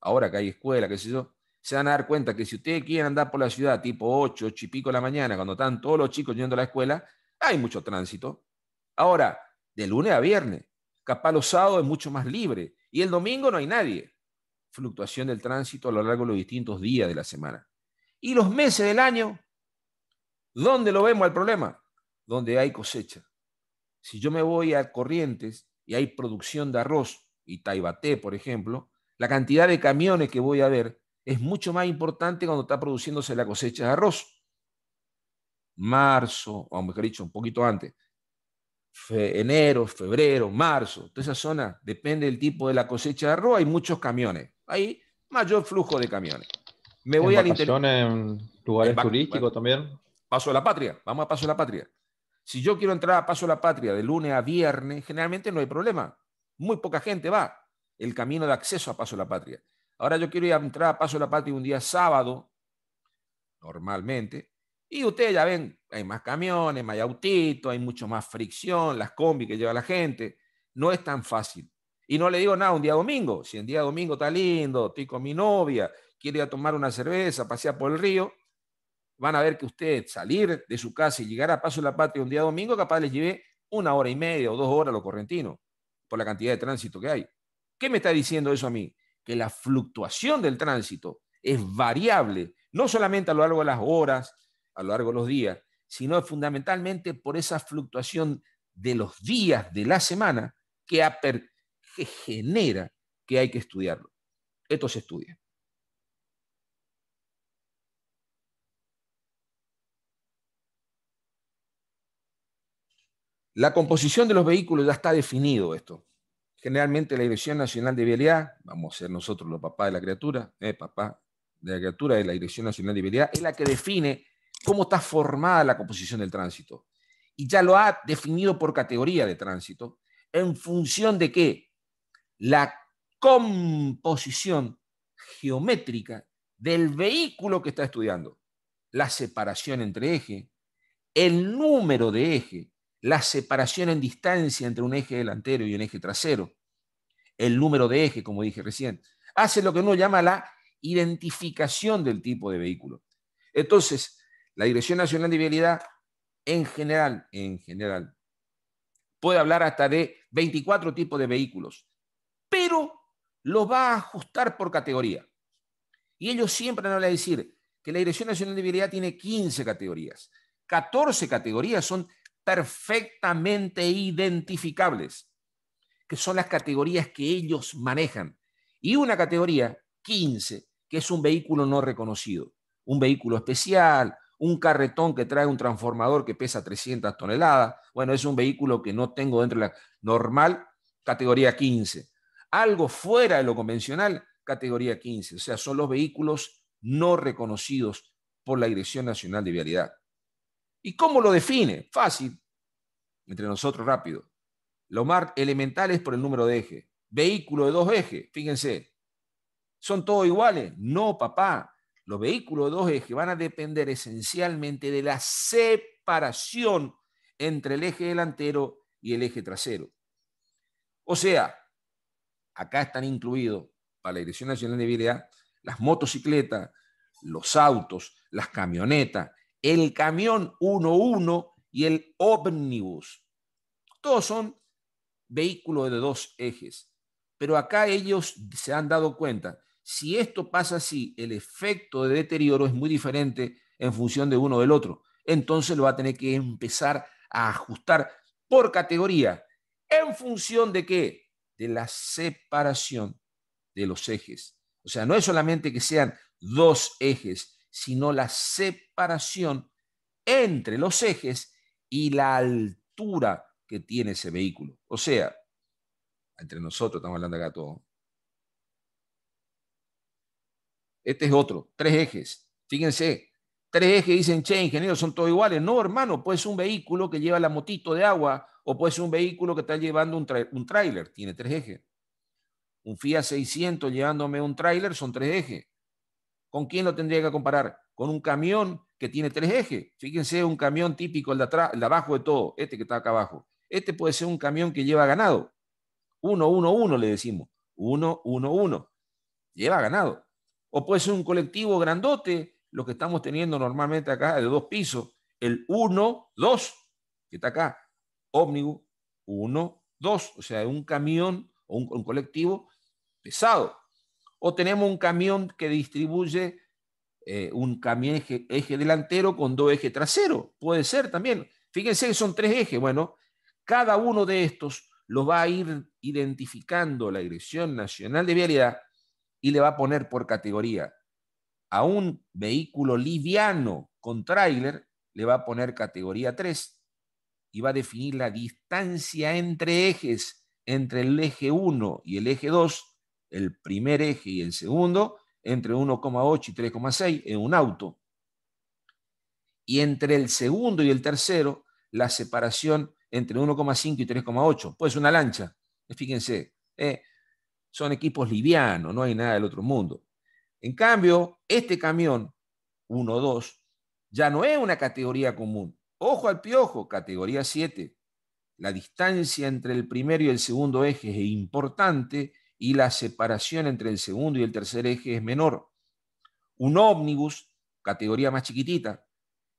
ahora que hay escuela, qué sé yo, se van a dar cuenta que si ustedes quieren andar por la ciudad tipo 8, 8 y pico de la mañana, cuando están todos los chicos yendo a la escuela, hay mucho tránsito. Ahora, de lunes a viernes, capaz los sábados es mucho más libre y el domingo no hay nadie. Fluctuación del tránsito a lo largo de los distintos días de la semana. Y los meses del año, ¿dónde lo vemos el problema? donde hay cosecha. Si yo me voy a Corrientes y hay producción de arroz, y Taibaté, por ejemplo, la cantidad de camiones que voy a ver es mucho más importante cuando está produciéndose la cosecha de arroz. Marzo, o mejor dicho, un poquito antes, enero, febrero, marzo, toda esa zona, depende del tipo de la cosecha de arroz, hay muchos camiones. Hay mayor flujo de camiones. Me voy al en lugares turísticos también? Paso a la patria, vamos a paso a la patria. Si yo quiero entrar a Paso a la Patria de lunes a viernes, generalmente no hay problema. Muy poca gente va el camino de acceso a Paso a la Patria. Ahora yo quiero ir a entrar a Paso a la Patria un día sábado, normalmente, y ustedes ya ven, hay más camiones, más autitos, hay mucho más fricción, las combis que lleva la gente. No es tan fácil. Y no le digo nada un día domingo. Si el día domingo está lindo, estoy con mi novia, quiero ir a tomar una cerveza, pasear por el río, van a ver que usted salir de su casa y llegar a Paso de la Patria un día domingo, capaz les lleve una hora y media o dos horas a los correntinos por la cantidad de tránsito que hay. ¿Qué me está diciendo eso a mí? Que la fluctuación del tránsito es variable, no solamente a lo largo de las horas, a lo largo de los días, sino fundamentalmente por esa fluctuación de los días de la semana que, que genera que hay que estudiarlo. Esto se estudia. La composición de los vehículos ya está definido esto. Generalmente la Dirección Nacional de Vialidad, vamos a ser nosotros los papás de la criatura, eh, papá de la criatura de la Dirección Nacional de Vialidad, es la que define cómo está formada la composición del tránsito. Y ya lo ha definido por categoría de tránsito, en función de que la composición geométrica del vehículo que está estudiando, la separación entre eje, el número de eje, la separación en distancia entre un eje delantero y un eje trasero, el número de eje, como dije recién, hace lo que uno llama la identificación del tipo de vehículo. Entonces, la Dirección Nacional de Vialidad, en general, en general, puede hablar hasta de 24 tipos de vehículos, pero los va a ajustar por categoría. Y ellos siempre van a decir que la Dirección Nacional de Vialidad tiene 15 categorías. 14 categorías son perfectamente identificables, que son las categorías que ellos manejan. Y una categoría 15, que es un vehículo no reconocido, un vehículo especial, un carretón que trae un transformador que pesa 300 toneladas. Bueno, es un vehículo que no tengo dentro de la normal, categoría 15. Algo fuera de lo convencional, categoría 15. O sea, son los vehículos no reconocidos por la Dirección Nacional de Vialidad. ¿Y cómo lo define? Fácil. Entre nosotros, rápido. Lo más elemental es por el número de eje. Vehículo de dos ejes, fíjense. ¿Son todos iguales? No, papá. Los vehículos de dos ejes van a depender esencialmente de la separación entre el eje delantero y el eje trasero. O sea, acá están incluidos para la Dirección Nacional de Vialidad las motocicletas, los autos, las camionetas, el camión 11 y el ómnibus. Todos son vehículos de dos ejes. Pero acá ellos se han dado cuenta, si esto pasa así, el efecto de deterioro es muy diferente en función de uno del otro. Entonces lo va a tener que empezar a ajustar por categoría. ¿En función de qué? De la separación de los ejes. O sea, no es solamente que sean dos ejes, sino la separación entre los ejes y la altura que tiene ese vehículo. O sea, entre nosotros estamos hablando acá todo, Este es otro, tres ejes. Fíjense, tres ejes dicen, che, ingeniero, son todos iguales. No, hermano, puede ser un vehículo que lleva la motito de agua o puede ser un vehículo que está llevando un, tráiler, tiene tres ejes. Un Fiat 600 llevándome un tráiler son tres ejes. ¿Con quién lo tendría que comparar? Con un camión que tiene tres ejes. Fíjense, un camión típico, el de, atrás, el de abajo de todo, este que está acá abajo. Este puede ser un camión que lleva ganado. Uno, uno, uno, le decimos. Uno, uno, uno. Lleva ganado. O puede ser un colectivo grandote, lo que estamos teniendo normalmente acá de dos pisos. El uno, dos, que está acá. Ómnibus, 1, 2. O sea, un camión o un colectivo pesado o tenemos un camión que distribuye eh, un camión eje, delantero con dos ejes traseros. Puede ser también. Fíjense que son tres ejes. Bueno, cada uno de estos lo va a ir identificando la Dirección Nacional de Vialidad y le va a poner por categoría. A un vehículo liviano con tráiler le va a poner categoría 3 y va a definir la distancia entre ejes, entre el eje 1 y el eje 2, el primer eje y el segundo, entre 1,8 y 3,6 en un auto. Y entre el segundo y el tercero, la separación entre 1,5 y 3,8. Pues una lancha, fíjense, ¿eh? son equipos livianos, no hay nada del otro mundo. En cambio, este camión 1,2, ya no es una categoría común. Ojo al piojo, categoría 7. La distancia entre el primero y el segundo eje es importante y la separación entre el segundo y el tercer eje es menor. Un ómnibus, categoría más chiquitita,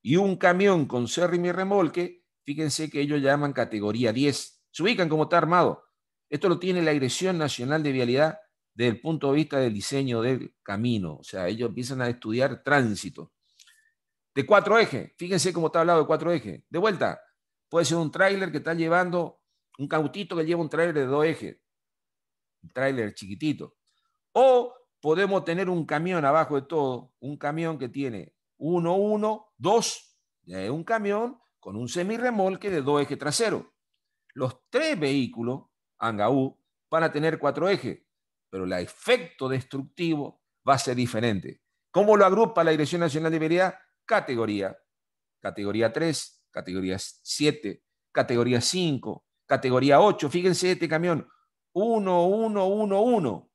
y un camión con cérrimo y remolque, fíjense que ellos llaman categoría 10. Se ubican como está armado. Esto lo tiene la Agresión Nacional de Vialidad desde el punto de vista del diseño del camino. O sea, ellos empiezan a estudiar tránsito. De cuatro ejes, fíjense cómo está hablado de cuatro ejes. De vuelta, puede ser un tráiler que está llevando, un cautito que lleva un tráiler de dos ejes tráiler chiquitito. O podemos tener un camión abajo de todo, un camión que tiene uno, uno, dos, un camión con un semirremolque de dos ejes trasero Los tres vehículos, Angaú, van a tener cuatro ejes, pero el efecto destructivo va a ser diferente. ¿Cómo lo agrupa la Dirección Nacional de Vialidad? Categoría. Categoría 3, categoría 7, categoría 5, categoría 8. Fíjense este camión, 1-1-1-1.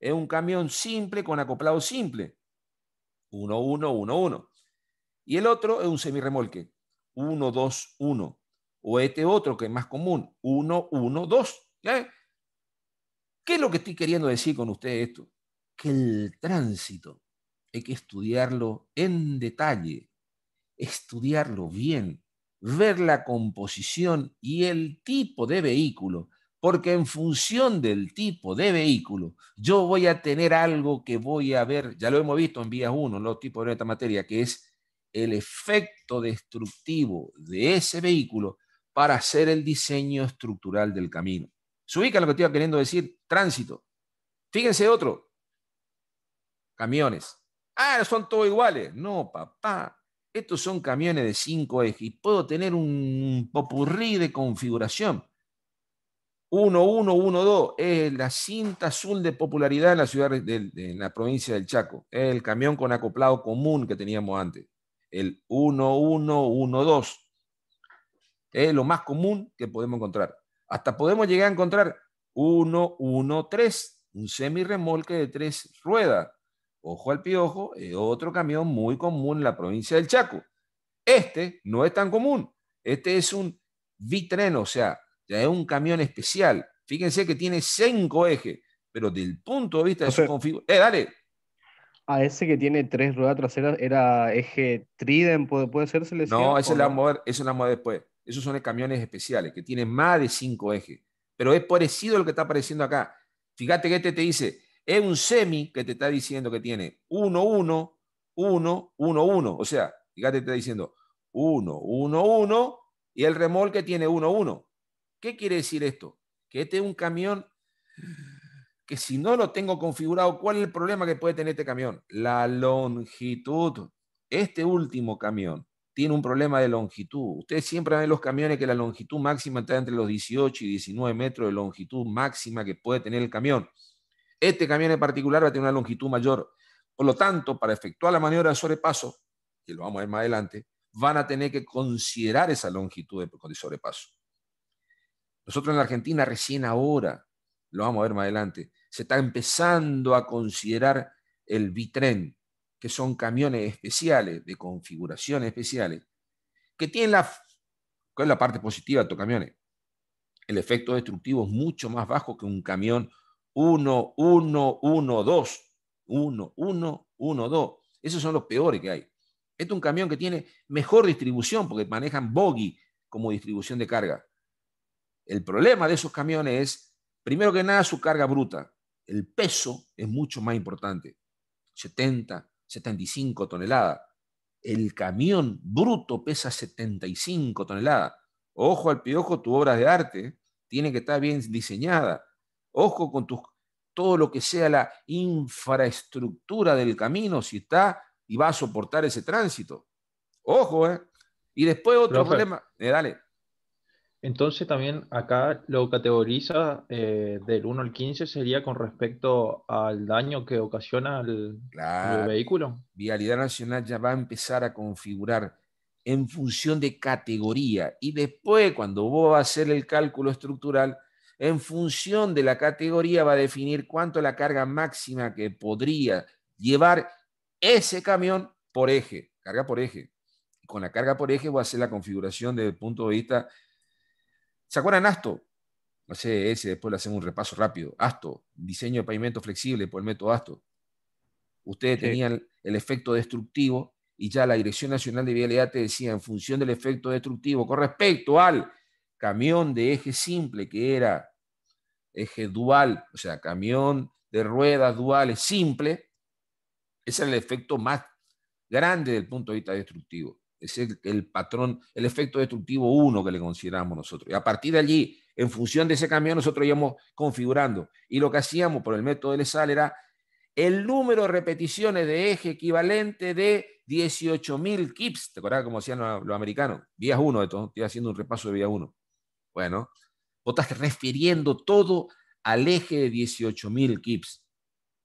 Es un camión simple con acoplado simple. 1-1-1-1. Y el otro es un semirremolque. 1-2-1. O este otro que es más común. 1-1-2. 2 ¿Eh? ¿Qué es lo que estoy queriendo decir con ustedes esto? Que el tránsito hay que estudiarlo en detalle, estudiarlo bien, ver la composición y el tipo de vehículo porque en función del tipo de vehículo, yo voy a tener algo que voy a ver, ya lo hemos visto en vías 1, los tipos de esta materia, que es el efecto destructivo de ese vehículo para hacer el diseño estructural del camino. Se ubica lo que estoy queriendo decir, tránsito. Fíjense otro, camiones. Ah, son todos iguales. No, papá, estos son camiones de 5 ejes puedo tener un popurrí de configuración 1112 es la cinta azul de popularidad en la ciudad de, la provincia del Chaco. Es el camión con acoplado común que teníamos antes. El 1112 es lo más común que podemos encontrar. Hasta podemos llegar a encontrar 113, un semirremolque de tres ruedas. Ojo al piojo, es otro camión muy común en la provincia del Chaco. Este no es tan común. Este es un vitreno, o sea, es un camión especial. Fíjense que tiene cinco ejes, pero del punto de vista de su configuración. ¡Eh, dale! A ese que tiene tres ruedas traseras era eje Trident, ¿puede, puede ser? Se no, vamos a ver, eso la vamos a ver después. Esos son camiones especiales que tienen más de cinco ejes. Pero es parecido al que está apareciendo acá. Fíjate que este te dice, es un semi que te está diciendo que tiene 1, 1, 1, 1, 1. O sea, fíjate, te está diciendo 1, 1, 1 y el remolque tiene 1, 1. ¿Qué quiere decir esto? Que este es un camión que si no lo tengo configurado, ¿cuál es el problema que puede tener este camión? La longitud. Este último camión tiene un problema de longitud. Ustedes siempre ven los camiones que la longitud máxima está entre los 18 y 19 metros de longitud máxima que puede tener el camión. Este camión en particular va a tener una longitud mayor. Por lo tanto, para efectuar la maniobra de sobrepaso, que lo vamos a ver más adelante, van a tener que considerar esa longitud de sobrepaso. Nosotros en Argentina recién ahora, lo vamos a ver más adelante, se está empezando a considerar el bitren, que son camiones especiales, de configuraciones especiales, que tienen la... ¿Cuál es la parte positiva de estos camiones? El efecto destructivo es mucho más bajo que un camión 1, 1, 1, 2. 1, 1, 1, 2. Esos son los peores que hay. Este es un camión que tiene mejor distribución porque manejan bogie como distribución de carga. El problema de esos camiones es, primero que nada, su carga bruta. El peso es mucho más importante, 70, 75 toneladas. El camión bruto pesa 75 toneladas. Ojo al piojo, tu obra de arte tiene que estar bien diseñada. Ojo con tus, todo lo que sea la infraestructura del camino, si está y va a soportar ese tránsito. Ojo, ¿eh? Y después otro problema. Eh, dale. Entonces también acá lo categoriza eh, del 1 al 15 sería con respecto al daño que ocasiona el, vehículo. Vialidad Nacional ya va a empezar a configurar en función de categoría y después cuando vos a hacer el cálculo estructural, en función de la categoría va a definir cuánto la carga máxima que podría llevar ese camión por eje, carga por eje. Con la carga por eje voy a hacer la configuración desde el punto de vista ¿Se acuerdan Asto? No sé, ese después le hacemos un repaso rápido. Asto, diseño de pavimento flexible por el método Asto. Ustedes tenían el efecto destructivo y ya la Dirección Nacional de Vialidad te decía, en función del efecto destructivo con respecto al camión de eje simple, que era eje dual, o sea, camión de ruedas duales simple, ese era el efecto más grande del punto de vista destructivo. Es el, patrón, el efecto destructivo 1 que le consideramos nosotros. Y a partir de allí, en función de ese camión, nosotros íbamos configurando. Y lo que hacíamos por el método de lesal era el número de repeticiones de eje equivalente de 18.000 kips. ¿Te acuerdas cómo hacían los, americanos? Vías 1, esto, estoy haciendo un repaso de vía 1. Bueno, vos estás refiriendo todo al eje de 18.000 kips.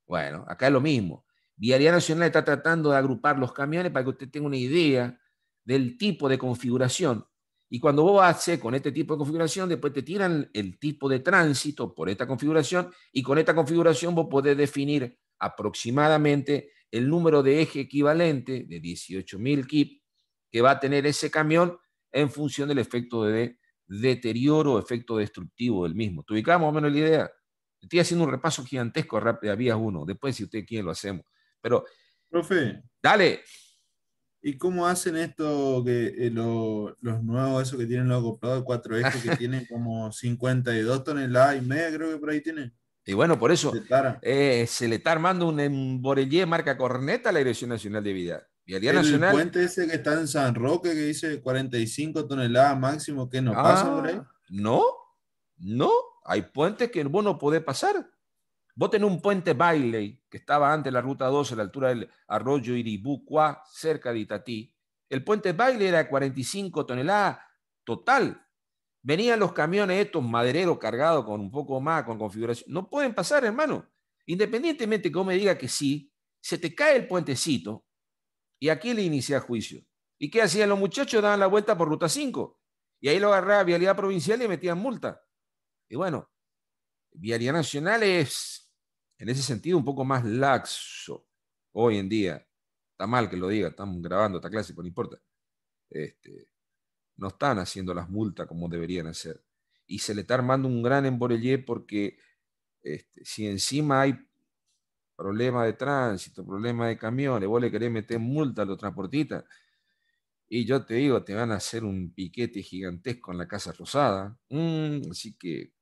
Bueno, acá es lo mismo. Vialidad Nacional está tratando de agrupar los camiones para que usted tenga una idea del tipo de configuración. Y cuando vos haces eh, con este tipo de configuración, después te tiran el tipo de tránsito por esta configuración y con esta configuración vos podés definir aproximadamente el número de eje equivalente de 18.000 kip que va a tener ese camión en función del efecto de deterioro o efecto destructivo del mismo. ¿Te ubicamos más o menos la idea? Estoy haciendo un repaso gigantesco rápido, vías uno. Después, si usted quiere, lo hacemos. Pero. Profe. Dale. ¿Y cómo hacen esto que eh, los nuevos, eso que tienen los acoplados 4X, que tienen como 52 toneladas y media, creo que por ahí tienen? Y bueno, por eso se le eh, está armando un Borellé marca corneta a la Dirección Nacional de Vida. ¿Y el Nacional. puente ese que está en San Roque, que dice 45 toneladas máximo, que no pasa por ahí? Ah, no, no, hay puentes que vos no podés pasar. Voten un puente Bailey, que estaba antes de la ruta 12, a la altura del arroyo Iribu-Cuá, cerca de Itatí. El puente Bailey era de 45 toneladas total. Venían los camiones estos madereros cargados con un poco más, con configuración. No pueden pasar, hermano. Independientemente que vos me diga que sí, se te cae el puentecito y aquí le inicia juicio. ¿Y qué hacían los muchachos? Daban la vuelta por ruta 5 y ahí lo agarraba Vialidad Provincial y metían multa. Y bueno, Vialidad Nacional es en ese sentido un poco más laxo hoy en día. Está mal que lo diga, estamos grabando esta clase, pero no importa. Este, no están haciendo las multas como deberían hacer. Y se le está armando un gran emborellé porque este, si encima hay problemas de tránsito, problemas de camiones, vos le querés meter multa a los transportistas, y yo te digo, te van a hacer un piquete gigantesco en la Casa Rosada. Mm, así que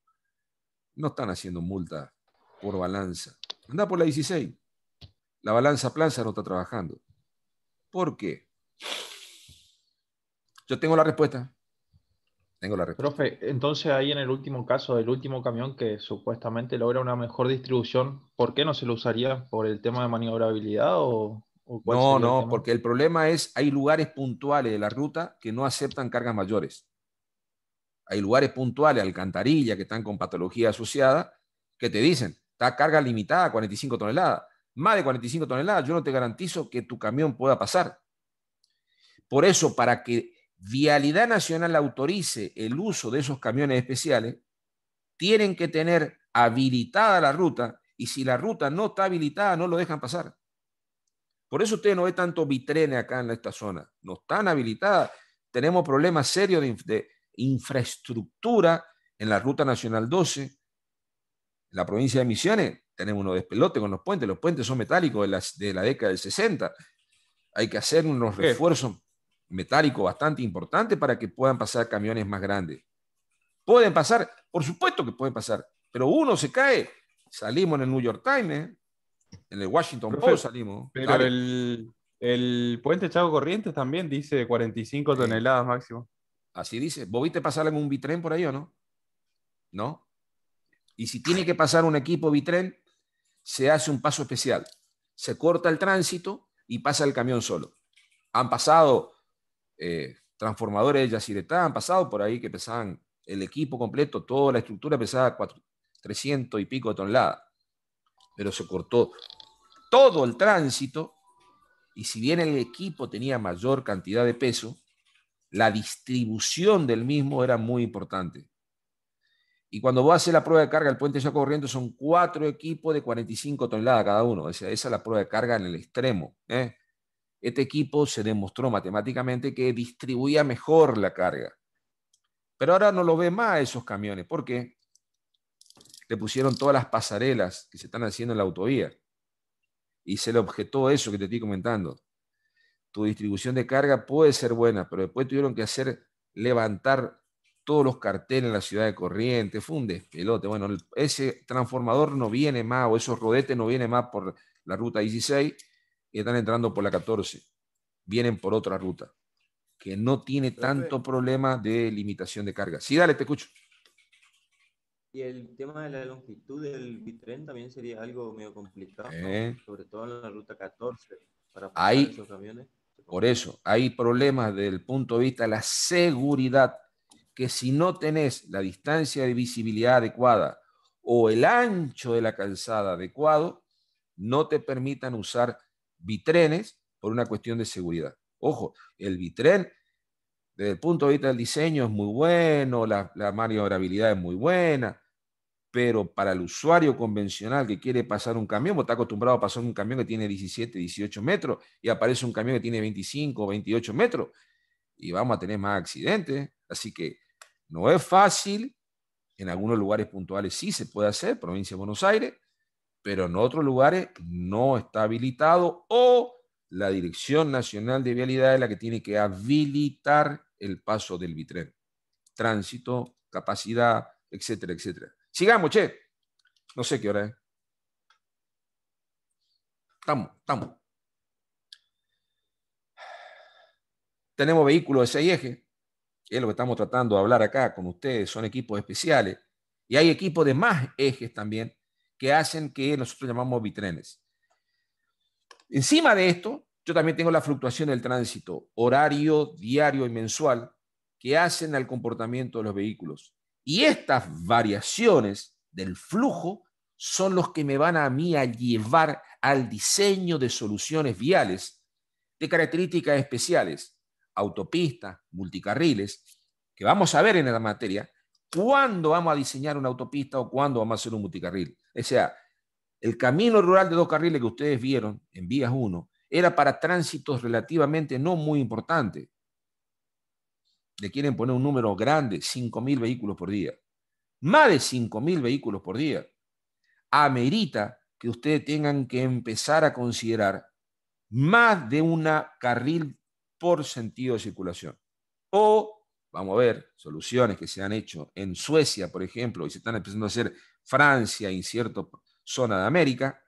no están haciendo multas por balanza. Anda por la 16. La balanza plaza no está trabajando. ¿Por qué? Yo tengo la respuesta. Tengo la respuesta. Profe, entonces ahí en el último caso del último camión que supuestamente logra una mejor distribución, ¿por qué no se lo usaría? ¿Por el tema de maniobrabilidad o, No, no, porque el problema es hay lugares puntuales de la ruta que no aceptan cargas mayores. Hay lugares puntuales, alcantarilla, que están con patología asociada, que te dicen, está carga limitada, 45 toneladas. Más de 45 toneladas, yo no te garantizo que tu camión pueda pasar. Por eso, para que Vialidad Nacional autorice el uso de esos camiones especiales, tienen que tener habilitada la ruta y si la ruta no está habilitada, no lo dejan pasar. Por eso ustedes no ven tanto bitrene acá en esta zona. No están habilitadas. Tenemos problemas serios de, de infraestructura en la Ruta Nacional 12, la provincia de Misiones tenemos uno despelote con los puentes, los puentes son metálicos de, de la década del 60. Hay que hacer unos refuerzos metálicos bastante importantes para que puedan pasar camiones más grandes. Pueden pasar, por supuesto que pueden pasar, pero uno se cae. Salimos en el New York Times, ¿eh? en el Washington Post salimos. Pero el, puente Chaco Corrientes también dice 45 toneladas máximo. Así dice. ¿Vos viste pasar un bitren por ahí o no? ¿No? Y si tiene que pasar un equipo vitren, se hace un paso especial. Se corta el tránsito y pasa el camión solo. Han pasado eh, transformadores de Yacyretá, han pasado por ahí que pesaban el equipo completo, toda la estructura pesaba 300 y pico toneladas. Pero se cortó todo el tránsito y si bien el equipo tenía mayor cantidad de peso, la distribución del mismo era muy importante. Y cuando vos haces la prueba de carga, el puente ya corriendo son cuatro equipos de 45 toneladas cada uno. Esa, esa es la prueba de carga en el extremo. ¿eh? Este equipo se demostró matemáticamente que distribuía mejor la carga. Pero ahora no lo ve más esos camiones. porque Le pusieron todas las pasarelas que se están haciendo en la autovía. Y se le objetó eso que te estoy comentando. Tu distribución de carga puede ser buena, pero después tuvieron que hacer levantar todos los carteles en la ciudad de Corrientes, Funde, Pelote, Bueno, ese transformador no viene más, o esos rodetes no vienen más por la ruta 16 y están entrando por la 14. Vienen por otra ruta, que no tiene tanto problema de limitación de carga. Sí, dale, te escucho. Y el tema de la longitud del bitren también sería algo medio complicado, eh. sobre todo en la ruta 14, para Por eso, hay problemas desde el punto de vista de la seguridad que si no tenés la distancia de visibilidad adecuada o el ancho de la calzada adecuado, no te permitan usar vitrenes por una cuestión de seguridad. Ojo, el vitren, desde el punto de vista del diseño, es muy bueno, la, la maniobrabilidad es muy buena, pero para el usuario convencional que quiere pasar un camión, porque está acostumbrado a pasar un camión que tiene 17, 18 metros, y aparece un camión que tiene 25 28 metros, y vamos a tener más accidentes. Así que no es fácil, en algunos lugares puntuales sí se puede hacer, provincia de Buenos Aires, pero en otros lugares no está habilitado o la Dirección Nacional de Vialidad es la que tiene que habilitar el paso del bitren. Tránsito, capacidad, etcétera, etcétera. Sigamos, che. No sé qué hora es. Estamos, estamos. Tenemos vehículos de seis ejes es lo que estamos tratando de hablar acá con ustedes, son equipos especiales. Y hay equipos de más ejes también que hacen que nosotros llamamos bitrenes. Encima de esto, yo también tengo la fluctuación del tránsito, horario, diario y mensual, que hacen al comportamiento de los vehículos. Y estas variaciones del flujo son los que me van a mí a llevar al diseño de soluciones viales de características especiales autopistas, multicarriles, que vamos a ver en la materia, cuándo vamos a diseñar una autopista o cuándo vamos a hacer un multicarril. O sea, el camino rural de dos carriles que ustedes vieron en vías 1 era para tránsitos relativamente no muy importantes. Le quieren poner un número grande, 5.000 vehículos por día. Más de 5.000 vehículos por día. Amerita que ustedes tengan que empezar a considerar más de una carril por sentido de circulación. O, vamos a ver, soluciones que se han hecho en Suecia, por ejemplo, y se están empezando a hacer Francia y cierta zona de América,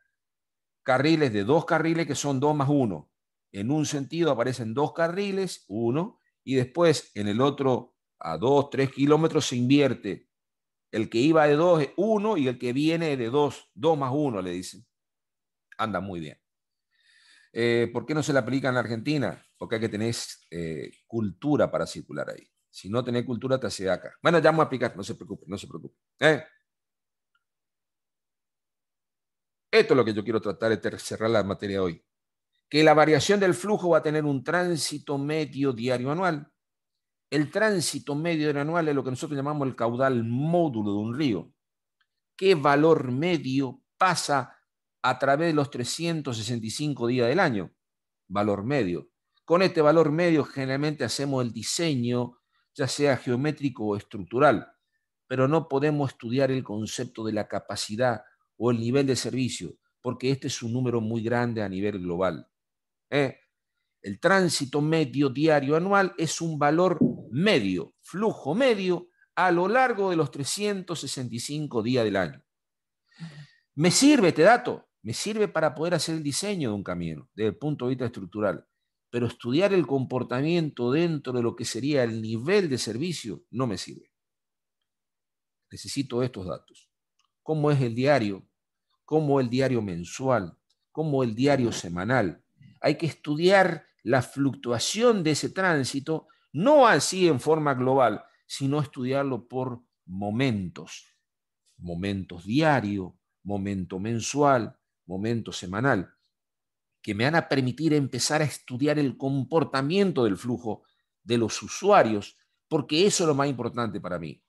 carriles de dos carriles que son dos más uno. En un sentido aparecen dos carriles, uno, y después en el otro, a dos, tres kilómetros, se invierte. El que iba de dos es uno y el que viene de dos, dos más uno, le dicen. Anda muy bien. Eh, ¿Por qué no se le aplica en la Argentina? porque hay que tener eh, cultura para circular ahí. Si no tenés cultura, te hace acá. Bueno, ya vamos a explicar, no se preocupe, no se preocupe. ¿eh? Esto es lo que yo quiero tratar de cerrar la materia hoy. Que la variación del flujo va a tener un tránsito medio diario anual. El tránsito medio anual es lo que nosotros llamamos el caudal módulo de un río. ¿Qué valor medio pasa a través de los 365 días del año? Valor medio. Con este valor medio generalmente hacemos el diseño, ya sea geométrico o estructural, pero no podemos estudiar el concepto de la capacidad o el nivel de servicio, porque este es un número muy grande a nivel global. ¿eh? El tránsito medio diario anual es un valor medio, flujo medio, a lo largo de los 365 días del año. Me sirve este dato, me sirve para poder hacer el diseño de un camino desde el punto de vista estructural pero estudiar el comportamiento dentro de lo que sería el nivel de servicio no me sirve. Necesito estos datos. ¿Cómo es el diario? ¿Cómo el diario mensual? ¿Cómo el diario semanal? Hay que estudiar la fluctuación de ese tránsito, no así en forma global, sino estudiarlo por momentos. Momentos diario, momento mensual, momento semanal que me van a permitir empezar a estudiar el comportamiento del flujo de los usuarios, porque eso es lo más importante para mí.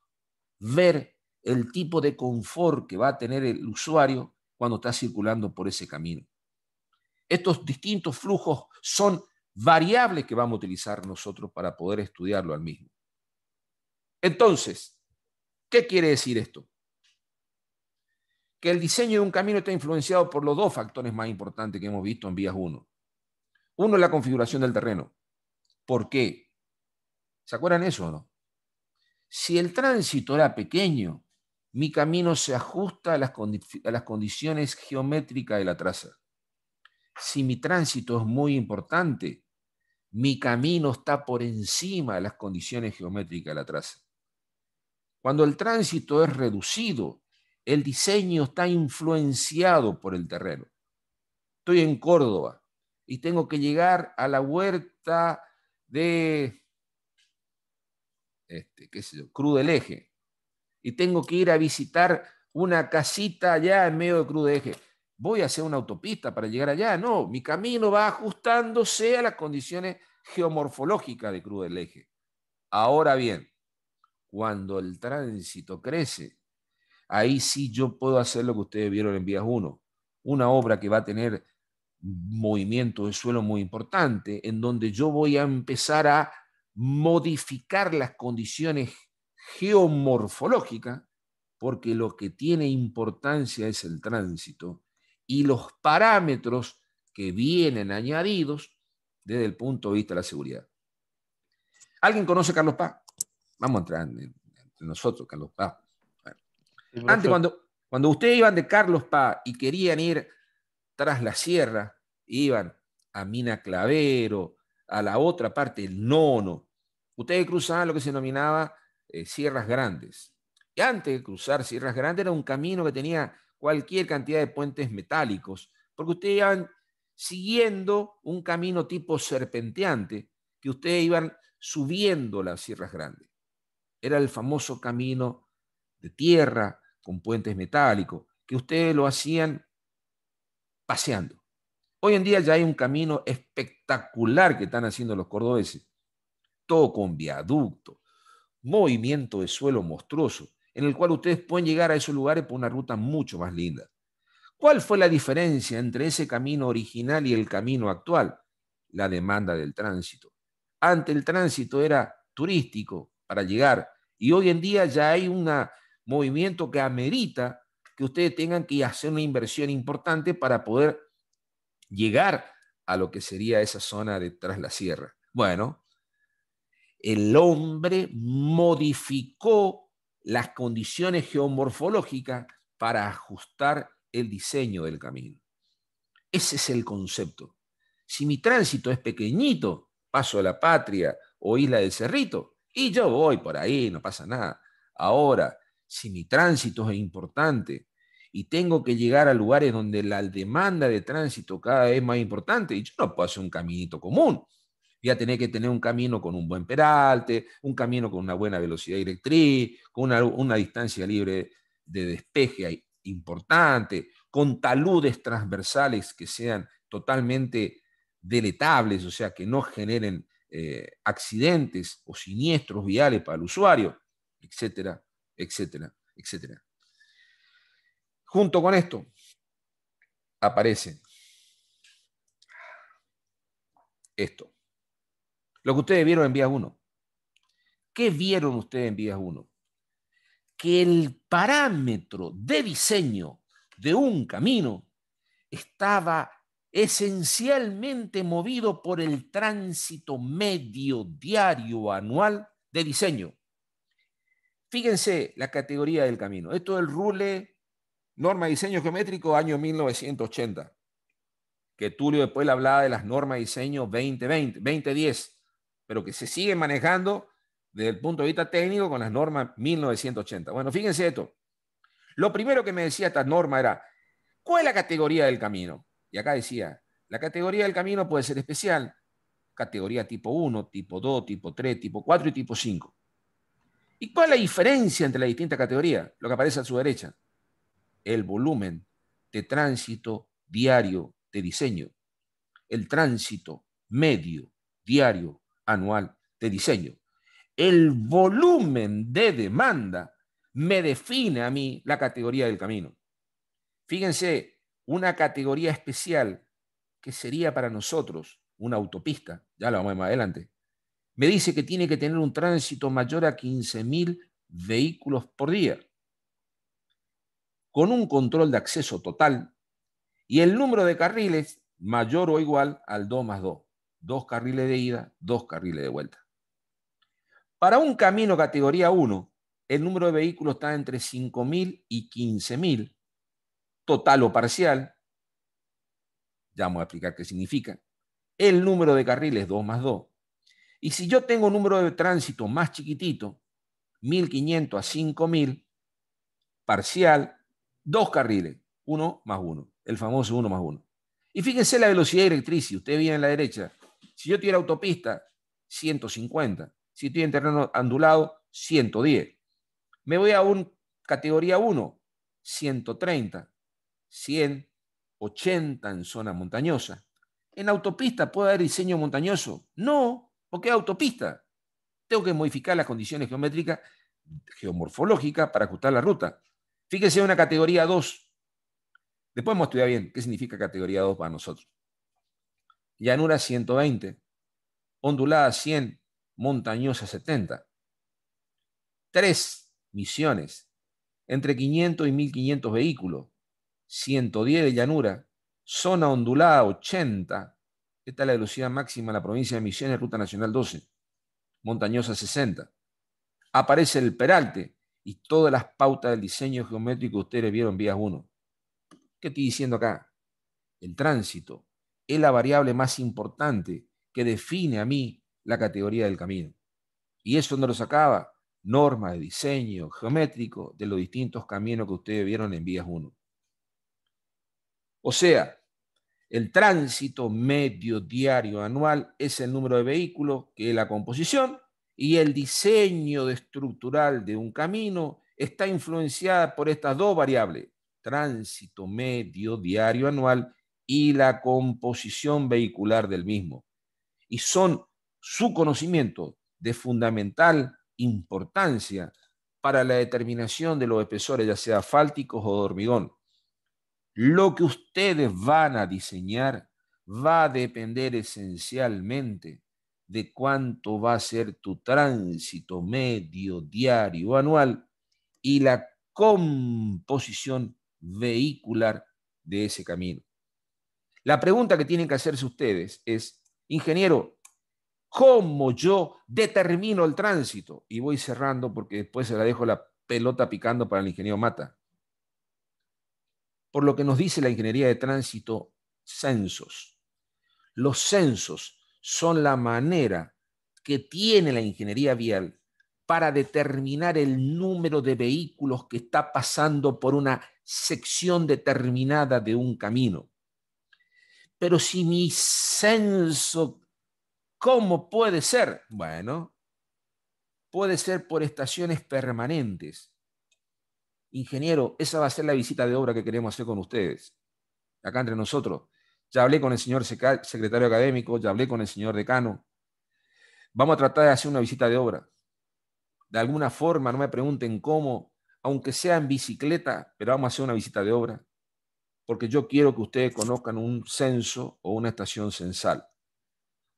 Ver el tipo de confort que va a tener el usuario cuando está circulando por ese camino. Estos distintos flujos son variables que vamos a utilizar nosotros para poder estudiarlo al mismo. Entonces, ¿qué quiere decir esto? que el diseño de un camino está influenciado por los dos factores más importantes que hemos visto en vías 1. Uno es la configuración del terreno. ¿Por qué? ¿Se acuerdan eso o no? Si el tránsito era pequeño, mi camino se ajusta a las, a las condiciones geométricas de la traza. Si mi tránsito es muy importante, mi camino está por encima de las condiciones geométricas de la traza. Cuando el tránsito es reducido, el diseño está influenciado por el terreno. Estoy en Córdoba y tengo que llegar a la huerta de, este, qué sé del Eje. Y tengo que ir a visitar una casita allá en medio de Cruz del Eje. Voy a hacer una autopista para llegar allá. No, mi camino va ajustándose a las condiciones geomorfológicas de Cruz del Eje. Ahora bien, cuando el tránsito crece ahí sí yo puedo hacer lo que ustedes vieron en Vías 1, una obra que va a tener movimiento de suelo muy importante, en donde yo voy a empezar a modificar las condiciones geomorfológicas, porque lo que tiene importancia es el tránsito y los parámetros que vienen añadidos desde el punto de vista de la seguridad. ¿Alguien conoce a Carlos Paz? Vamos a entrar entre nosotros, Carlos Paz. Antes, cuando, cuando ustedes iban de Carlos Paz y querían ir tras la sierra, iban a Mina Clavero, a la otra parte, el nono. Ustedes cruzaban lo que se denominaba eh, Sierras Grandes. Y antes de cruzar Sierras Grandes era un camino que tenía cualquier cantidad de puentes metálicos, porque ustedes iban siguiendo un camino tipo serpenteante, que ustedes iban subiendo las Sierras Grandes. Era el famoso camino de tierra, con puentes metálicos, que ustedes lo hacían paseando. Hoy en día ya hay un camino espectacular que están haciendo los cordobeses, todo con viaducto, movimiento de suelo monstruoso, en el cual ustedes pueden llegar a esos lugares por una ruta mucho más linda. ¿Cuál fue la diferencia entre ese camino original y el camino actual? La demanda del tránsito. Ante el tránsito era turístico para llegar y hoy en día ya hay una movimiento que amerita que ustedes tengan que hacer una inversión importante para poder llegar a lo que sería esa zona de la sierra. Bueno, el hombre modificó las condiciones geomorfológicas para ajustar el diseño del camino. Ese es el concepto. Si mi tránsito es pequeñito, paso a la patria o isla del cerrito, y yo voy por ahí, no pasa nada. Ahora, si mi tránsito es importante y tengo que llegar a lugares donde la demanda de tránsito cada vez es más importante, y yo no puedo hacer un caminito común. Voy a tener que tener un camino con un buen peralte, un camino con una buena velocidad directriz, con una, distancia libre de despeje importante, con taludes transversales que sean totalmente deletables, o sea, que no generen eh, accidentes o siniestros viales para el usuario, etcétera, etcétera, etcétera. Junto con esto, aparece esto. Lo que ustedes vieron en Vías 1. ¿Qué vieron ustedes en Vías 1? Que el parámetro de diseño de un camino estaba esencialmente movido por el tránsito medio diario anual de diseño. Fíjense la categoría del camino. Esto es el rule, norma de diseño geométrico, año 1980. Que Tulio después le hablaba de las normas de diseño 2020, 2010, pero que se sigue manejando desde el punto de vista técnico con las normas 1980. Bueno, fíjense esto. Lo primero que me decía esta norma era, ¿cuál es la categoría del camino? Y acá decía, la categoría del camino puede ser especial, categoría tipo 1, tipo 2, tipo 3, tipo 4 y tipo 5. ¿Y cuál es la diferencia entre las distintas categorías? Lo que aparece a su derecha, el volumen de tránsito diario de diseño, el tránsito medio diario anual de diseño. El volumen de demanda me define a mí la categoría del camino. Fíjense, una categoría especial que sería para nosotros una autopista, ya la vamos a ver más adelante, me dice que tiene que tener un tránsito mayor a 15.000 vehículos por día, con un control de acceso total y el número de carriles mayor o igual al 2 más 2, dos carriles de ida, dos carriles de vuelta. Para un camino categoría 1, el número de vehículos está entre 5.000 y 15.000, total o parcial. Ya vamos a explicar qué significa. El número de carriles 2 más 2 y si yo tengo un número de tránsito más chiquitito, 1500 a 5000, parcial, dos carriles, uno más uno, el famoso uno más uno. Y fíjense la velocidad directriz, si usted viene a la derecha, si yo en autopista, 150, si estoy en terreno andulado, 110. Me voy a un categoría 1, 130, 180 en zona montañosa. ¿En autopista puede haber diseño montañoso? No, ¿Por qué autopista. Tengo que modificar las condiciones geométricas, geomorfológicas, para ajustar la ruta. Fíjense una categoría 2. Después hemos estudiado bien qué significa categoría 2 para nosotros. Llanura 120, ondulada 100, montañosa 70. Tres misiones, entre 500 y 1500 vehículos, 110 de llanura, zona ondulada 80, esta es la velocidad máxima en la provincia de Misiones, Ruta Nacional 12, Montañosa 60. Aparece el peralte y todas las pautas del diseño geométrico que ustedes vieron vías 1. ¿Qué estoy diciendo acá? El tránsito es la variable más importante que define a mí la categoría del camino. Y eso no lo sacaba norma de diseño geométrico de los distintos caminos que ustedes vieron en vías 1. O sea, el tránsito medio diario anual es el número de vehículos que es la composición y el diseño estructural de un camino está influenciada por estas dos variables, tránsito medio diario anual y la composición vehicular del mismo. Y son su conocimiento de fundamental importancia para la determinación de los espesores, ya sea asfálticos o de hormigón. Lo que ustedes van a diseñar va a depender esencialmente de cuánto va a ser tu tránsito medio, diario, anual y la composición vehicular de ese camino. La pregunta que tienen que hacerse ustedes es, ingeniero, ¿cómo yo determino el tránsito? Y voy cerrando porque después se la dejo la pelota picando para el ingeniero Mata por lo que nos dice la ingeniería de tránsito, censos. Los censos son la manera que tiene la ingeniería vial para determinar el número de vehículos que está pasando por una sección determinada de un camino. Pero si mi censo, ¿cómo puede ser? Bueno, puede ser por estaciones permanentes ingeniero, esa va a ser la visita de obra que queremos hacer con ustedes, acá entre nosotros. Ya hablé con el señor secretario académico, ya hablé con el señor decano. Vamos a tratar de hacer una visita de obra. De alguna forma, no me pregunten cómo, aunque sea en bicicleta, pero vamos a hacer una visita de obra, porque yo quiero que ustedes conozcan un censo o una estación censal.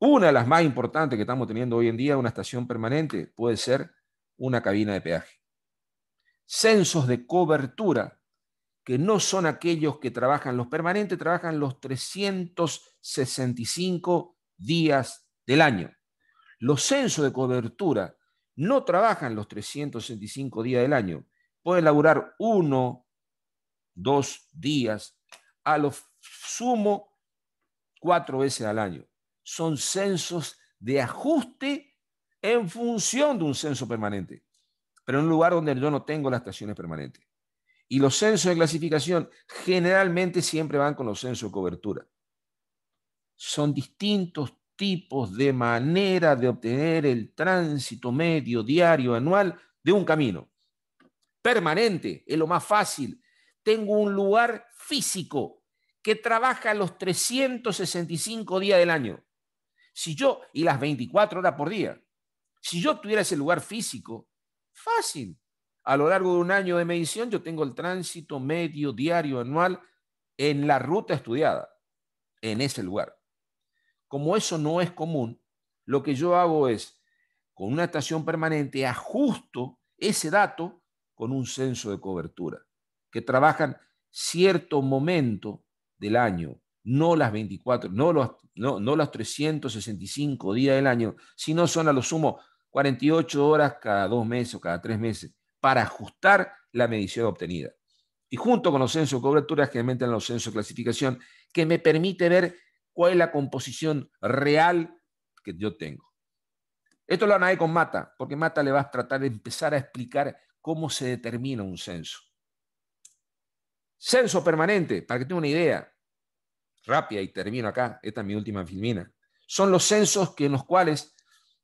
Una de las más importantes que estamos teniendo hoy en día, una estación permanente, puede ser una cabina de peaje censos de cobertura, que no son aquellos que trabajan los permanentes, trabajan los 365 días del año. Los censos de cobertura no trabajan los 365 días del año. Pueden laburar uno, dos días, a lo sumo cuatro veces al año. Son censos de ajuste en función de un censo permanente pero en un lugar donde yo no tengo las estaciones permanentes. Y los censos de clasificación generalmente siempre van con los censos de cobertura. Son distintos tipos de manera de obtener el tránsito medio, diario, anual de un camino. Permanente, es lo más fácil. Tengo un lugar físico que trabaja los 365 días del año. Si yo, y las 24 horas por día, si yo tuviera ese lugar físico, Fácil. A lo largo de un año de medición, yo tengo el tránsito medio, diario, anual en la ruta estudiada, en ese lugar. Como eso no es común, lo que yo hago es, con una estación permanente, ajusto ese dato con un censo de cobertura, que trabajan cierto momento del año, no las 24, no los, no, 365 días del año, sino son a lo sumo 48 horas cada dos meses o cada tres meses para ajustar la medición obtenida. Y junto con los censos de cobertura, que en los censos de clasificación, que me permite ver cuál es la composición real que yo tengo. Esto lo ver con Mata, porque Mata le va a tratar de empezar a explicar cómo se determina un censo. Censo permanente, para que tenga una idea rápida y termino acá, esta es mi última filmina, son los censos que en los cuales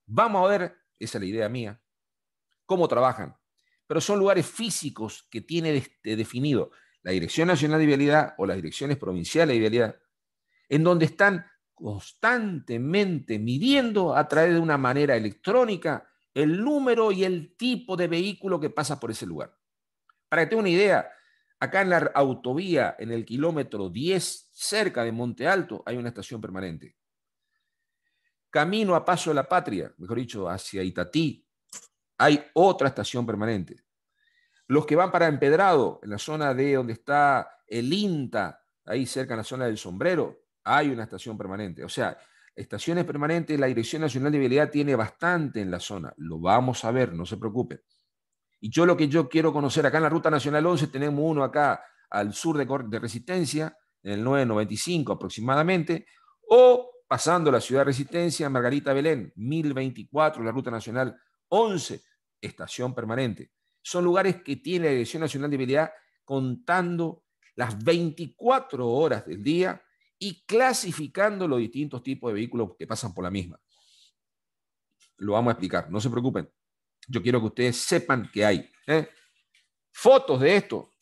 vamos a ver esa es la idea mía, cómo trabajan, pero son lugares físicos que tiene eh, definido la Dirección Nacional de Vialidad o las direcciones provinciales de Vialidad, en donde están constantemente midiendo a través de una manera electrónica el número y el tipo de vehículo que pasa por ese lugar. Para que tenga una idea, acá en la autovía, en el kilómetro 10, cerca de Monte Alto, hay una estación permanente camino a Paso de la Patria, mejor dicho, hacia Itatí, hay otra estación permanente. Los que van para Empedrado, en la zona de donde está el INTA, ahí cerca en la zona del sombrero, hay una estación permanente. O sea, estaciones permanentes, la Dirección Nacional de Vialidad tiene bastante en la zona. Lo vamos a ver, no se preocupe. Y yo lo que yo quiero conocer, acá en la Ruta Nacional 11 tenemos uno acá al sur de, de Resistencia, en el 995 aproximadamente, o pasando la ciudad de Resistencia, Margarita Belén, 1024, la Ruta Nacional 11, estación permanente. Son lugares que tiene la Dirección Nacional de Habilidad contando las 24 horas del día y clasificando los distintos tipos de vehículos que pasan por la misma. Lo vamos a explicar, no se preocupen. Yo quiero que ustedes sepan que hay. ¿eh? Fotos de esto.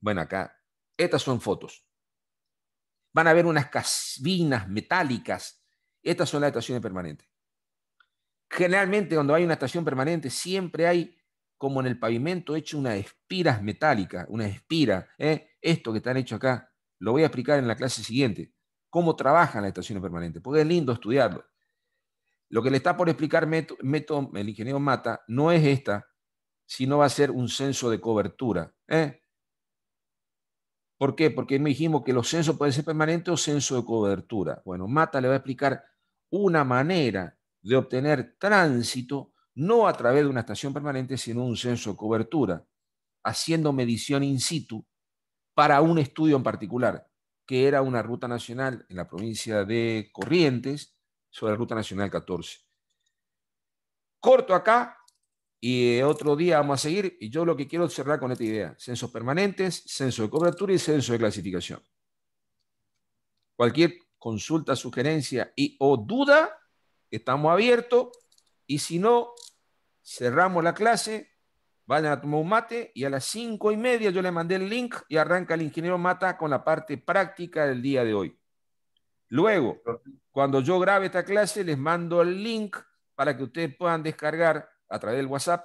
Bueno, acá, estas son fotos van a haber unas cabinas metálicas. Estas son las estaciones permanentes. Generalmente cuando hay una estación permanente siempre hay como en el pavimento hecho unas espiras metálicas, una espira. ¿eh? Esto que están hecho acá, lo voy a explicar en la clase siguiente, cómo trabajan las estaciones permanentes, porque es lindo estudiarlo. Lo que le está por explicar el ingeniero Mata no es esta, sino va a ser un censo de cobertura. ¿eh? ¿Por qué? Porque me dijimos que los censos pueden ser permanentes o censo de cobertura. Bueno, Mata le va a explicar una manera de obtener tránsito, no a través de una estación permanente, sino un censo de cobertura, haciendo medición in situ para un estudio en particular, que era una ruta nacional en la provincia de Corrientes, sobre la ruta nacional 14. Corto acá, y otro día vamos a seguir. Y yo lo que quiero cerrar con esta idea: censos permanentes, censo de cobertura y censo de clasificación. Cualquier consulta, sugerencia y o duda, estamos abiertos. Y si no, cerramos la clase, vayan a tomar un mate y a las cinco y media yo le mandé el link y arranca el ingeniero Mata con la parte práctica del día de hoy. Luego, cuando yo grabe esta clase, les mando el link para que ustedes puedan descargar a través del WhatsApp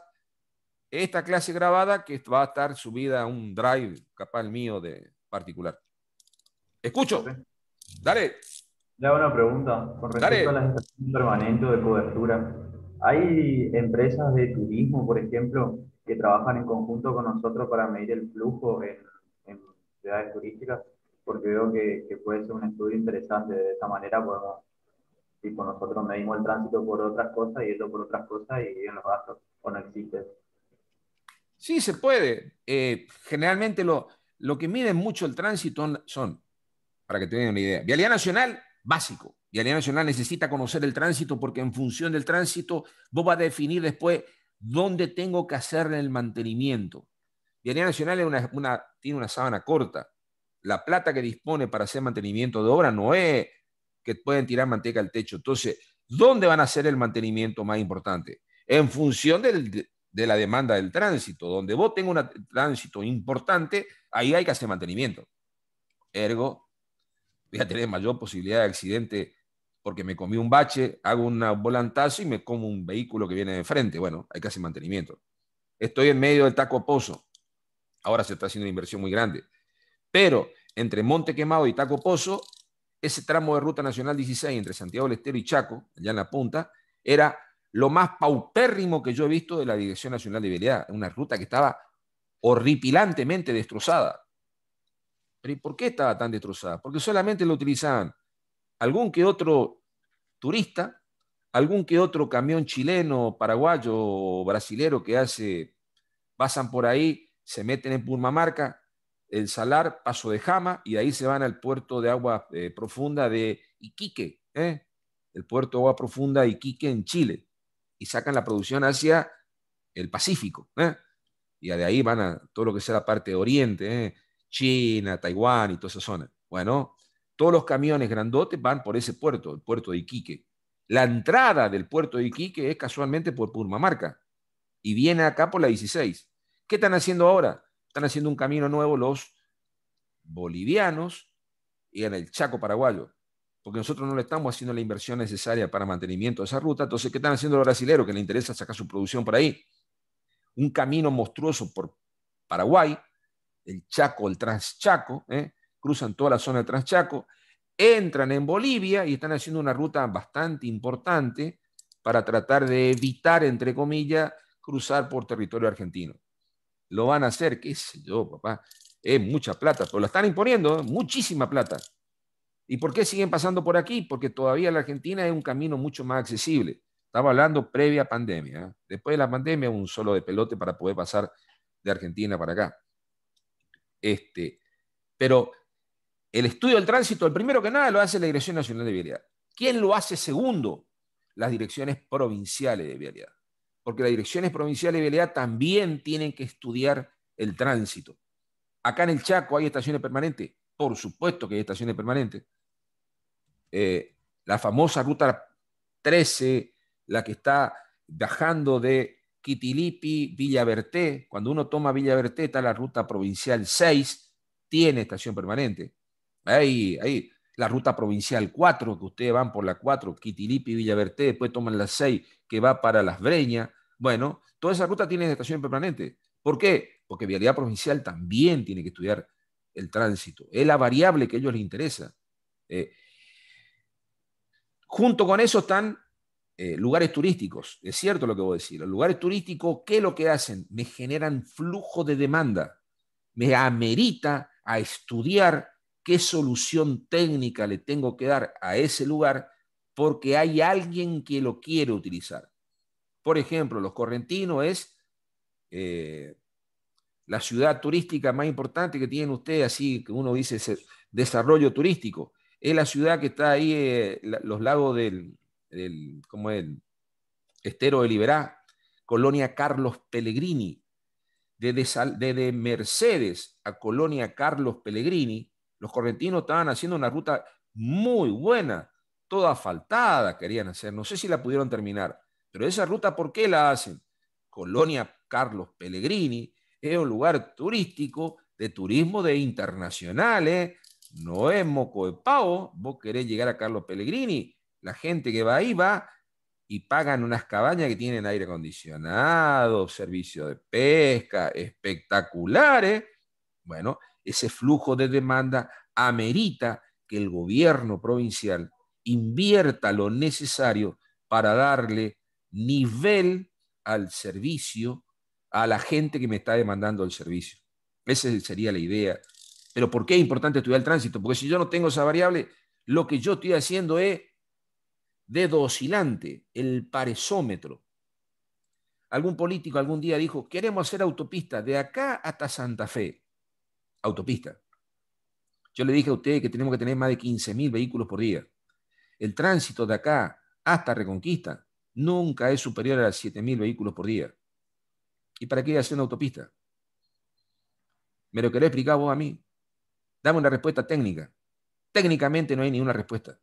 esta clase grabada que va a estar subida a un drive, capaz mío de particular. Escucho. Dale. Le hago una pregunta con respecto a las estaciones permanentes de cobertura. ¿Hay empresas de turismo, por ejemplo, que trabajan en conjunto con nosotros para medir el flujo en, ciudades turísticas? Porque veo que, puede ser un estudio interesante. De esta manera nosotros medimos el tránsito por otras cosas y esto por otras cosas y en los gastos, o no existe. Sí, se puede. Eh, generalmente lo, lo que mide mucho el tránsito son, para que te den una idea, vialidad nacional, básico. Vialidad nacional necesita conocer el tránsito porque en función del tránsito vos vas a definir después dónde tengo que hacer el mantenimiento. Vialidad nacional tiene una sábana corta. La plata que dispone para hacer mantenimiento de obra no es que pueden tirar manteca al techo. Entonces, ¿dónde van a ser el mantenimiento más importante? En función de la demanda del tránsito. Donde vos tengas un tránsito importante, ahí hay que hacer mantenimiento. Ergo, voy a tener mayor posibilidad de accidente porque me comí un bache, hago un volantazo y me como un vehículo que viene de frente. Bueno, hay que hacer mantenimiento. Estoy en medio del taco pozo. Ahora se está haciendo una inversión muy grande. Pero entre Monte Quemado y Taco Pozo ese tramo de Ruta Nacional 16 entre Santiago del Estero y Chaco, allá en la punta, era lo más paupérrimo que yo he visto de la Dirección Nacional de Vialidad, una ruta que estaba horripilantemente destrozada. y por qué estaba tan destrozada? Porque solamente lo utilizaban algún que otro turista, algún que otro camión chileno, paraguayo o brasilero que hace, pasan por ahí, se meten en Purmamarca, el Salar, Paso de Jama, y de ahí se van al puerto de agua eh, profunda de Iquique, ¿eh? el puerto de agua profunda de Iquique en Chile, y sacan la producción hacia el Pacífico. ¿eh? Y de ahí van a todo lo que sea la parte de Oriente, ¿eh? China, Taiwán y toda esa zona. Bueno, todos los camiones grandotes van por ese puerto, el puerto de Iquique. La entrada del puerto de Iquique es casualmente por Purmamarca y viene acá por la 16. ¿Qué están haciendo ahora? Están haciendo un camino nuevo los bolivianos y en el Chaco paraguayo, porque nosotros no le estamos haciendo la inversión necesaria para mantenimiento de esa ruta. Entonces, ¿qué están haciendo los brasileros que le interesa sacar su producción por ahí? Un camino monstruoso por Paraguay, el Chaco, el Transchaco, ¿eh? cruzan toda la zona del Transchaco, entran en Bolivia y están haciendo una ruta bastante importante para tratar de evitar, entre comillas, cruzar por territorio argentino lo van a hacer, qué sé yo, papá. Es mucha plata, pero la están imponiendo, ¿eh? muchísima plata. ¿Y por qué siguen pasando por aquí? Porque todavía la Argentina es un camino mucho más accesible. Estaba hablando previa pandemia. ¿eh? Después de la pandemia, un solo de pelote para poder pasar de Argentina para acá. Este, pero el estudio del tránsito, el primero que nada, lo hace la Dirección Nacional de Vialidad. ¿Quién lo hace segundo? Las direcciones provinciales de vialidad porque las direcciones provinciales de vialidad también tienen que estudiar el tránsito. Acá en el Chaco hay estaciones permanentes, por supuesto que hay estaciones permanentes. Eh, la famosa ruta 13, la que está bajando de Quitilipi, Villaverté, cuando uno toma Villaverté está la ruta provincial 6, tiene estación permanente. Ahí, ahí la ruta provincial 4, que ustedes van por la 4, Quitilipi, Villaverte, después toman la 6, que va para Las Breñas. Bueno, toda esa ruta tiene estación permanente. ¿Por qué? Porque Vialidad Provincial también tiene que estudiar el tránsito. Es la variable que a ellos les interesa. Eh, junto con eso están eh, lugares turísticos. Es cierto lo que voy a decir. Los lugares turísticos, ¿qué es lo que hacen? Me generan flujo de demanda. Me amerita a estudiar qué solución técnica le tengo que dar a ese lugar porque hay alguien que lo quiere utilizar. Por ejemplo, los correntinos es eh, la ciudad turística más importante que tienen ustedes, así que uno dice desarrollo turístico. Es la ciudad que está ahí, eh, los lagos del, estero de Liberá, colonia Carlos Pellegrini. Desde, desde Mercedes a colonia Carlos Pellegrini, los correntinos estaban haciendo una ruta muy buena, toda asfaltada querían hacer. No sé si la pudieron terminar, pero esa ruta, ¿por qué la hacen? Colonia Carlos Pellegrini es un lugar turístico de turismo de internacionales, ¿eh? no es moco de pavo. Vos querés llegar a Carlos Pellegrini, la gente que va ahí va y pagan unas cabañas que tienen aire acondicionado, servicio de pesca, espectaculares. ¿eh? Bueno, ese flujo de demanda amerita que el gobierno provincial invierta lo necesario para darle nivel al servicio, a la gente que me está demandando el servicio. Esa sería la idea. Pero ¿por qué es importante estudiar el tránsito? Porque si yo no tengo esa variable, lo que yo estoy haciendo es dedo oscilante, el parezómetro. Algún político algún día dijo, queremos hacer autopista de acá hasta Santa Fe autopista. Yo le dije a usted que tenemos que tener más de 15.000 vehículos por día. El tránsito de acá hasta Reconquista nunca es superior a 7.000 vehículos por día. ¿Y para qué hacer una autopista? ¿Me lo querés explicar vos a mí? Dame una respuesta técnica. Técnicamente no hay ninguna respuesta.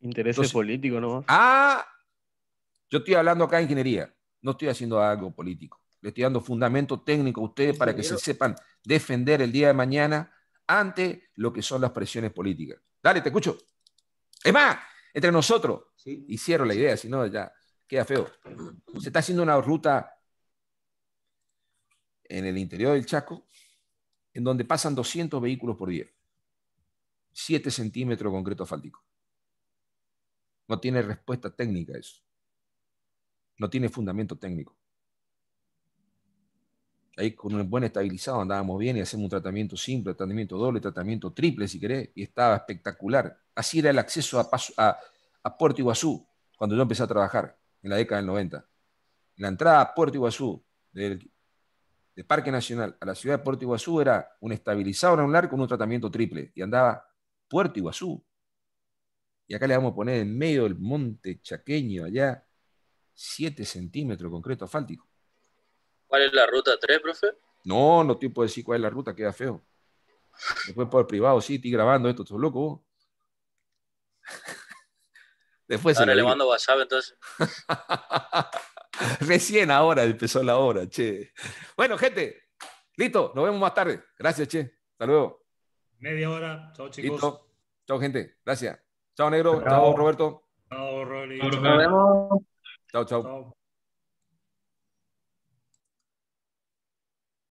Intereses políticos ¿no? Ah, yo estoy hablando acá de ingeniería, no estoy haciendo algo político le estoy dando fundamento técnico a ustedes para que se sepan defender el día de mañana ante lo que son las presiones políticas. Dale, te escucho. Es más, entre nosotros, hicieron la idea, si no ya queda feo. Se está haciendo una ruta en el interior del Chaco, en donde pasan 200 vehículos por día. 7 centímetros de concreto asfáltico. No tiene respuesta técnica eso. No tiene fundamento técnico ahí con un buen estabilizado andábamos bien y hacemos un tratamiento simple, tratamiento doble, tratamiento triple, si querés, y estaba espectacular. Así era el acceso a, Puerto Iguazú cuando yo empecé a trabajar en la década del 90. La entrada a Puerto Iguazú del, Parque Nacional a la ciudad de Puerto Iguazú era un estabilizado un con un tratamiento triple y andaba Puerto Iguazú. Y acá le vamos a poner en medio del monte chaqueño, allá, 7 centímetros de concreto asfáltico ¿Cuál es la ruta 3, profe? No, no te puedo decir cuál es la ruta, queda feo. Después por privado, sí, estoy grabando esto, estás loco Después se le WhatsApp entonces. Recién ahora empezó la hora, che. Bueno, gente, listo, nos vemos más tarde. Gracias, che. Hasta luego. Media hora. Chao, chicos. Chao, gente. Gracias. Chao, negro. Chao, Roberto. Chao, Rolly. Nos vemos. Chao, chao.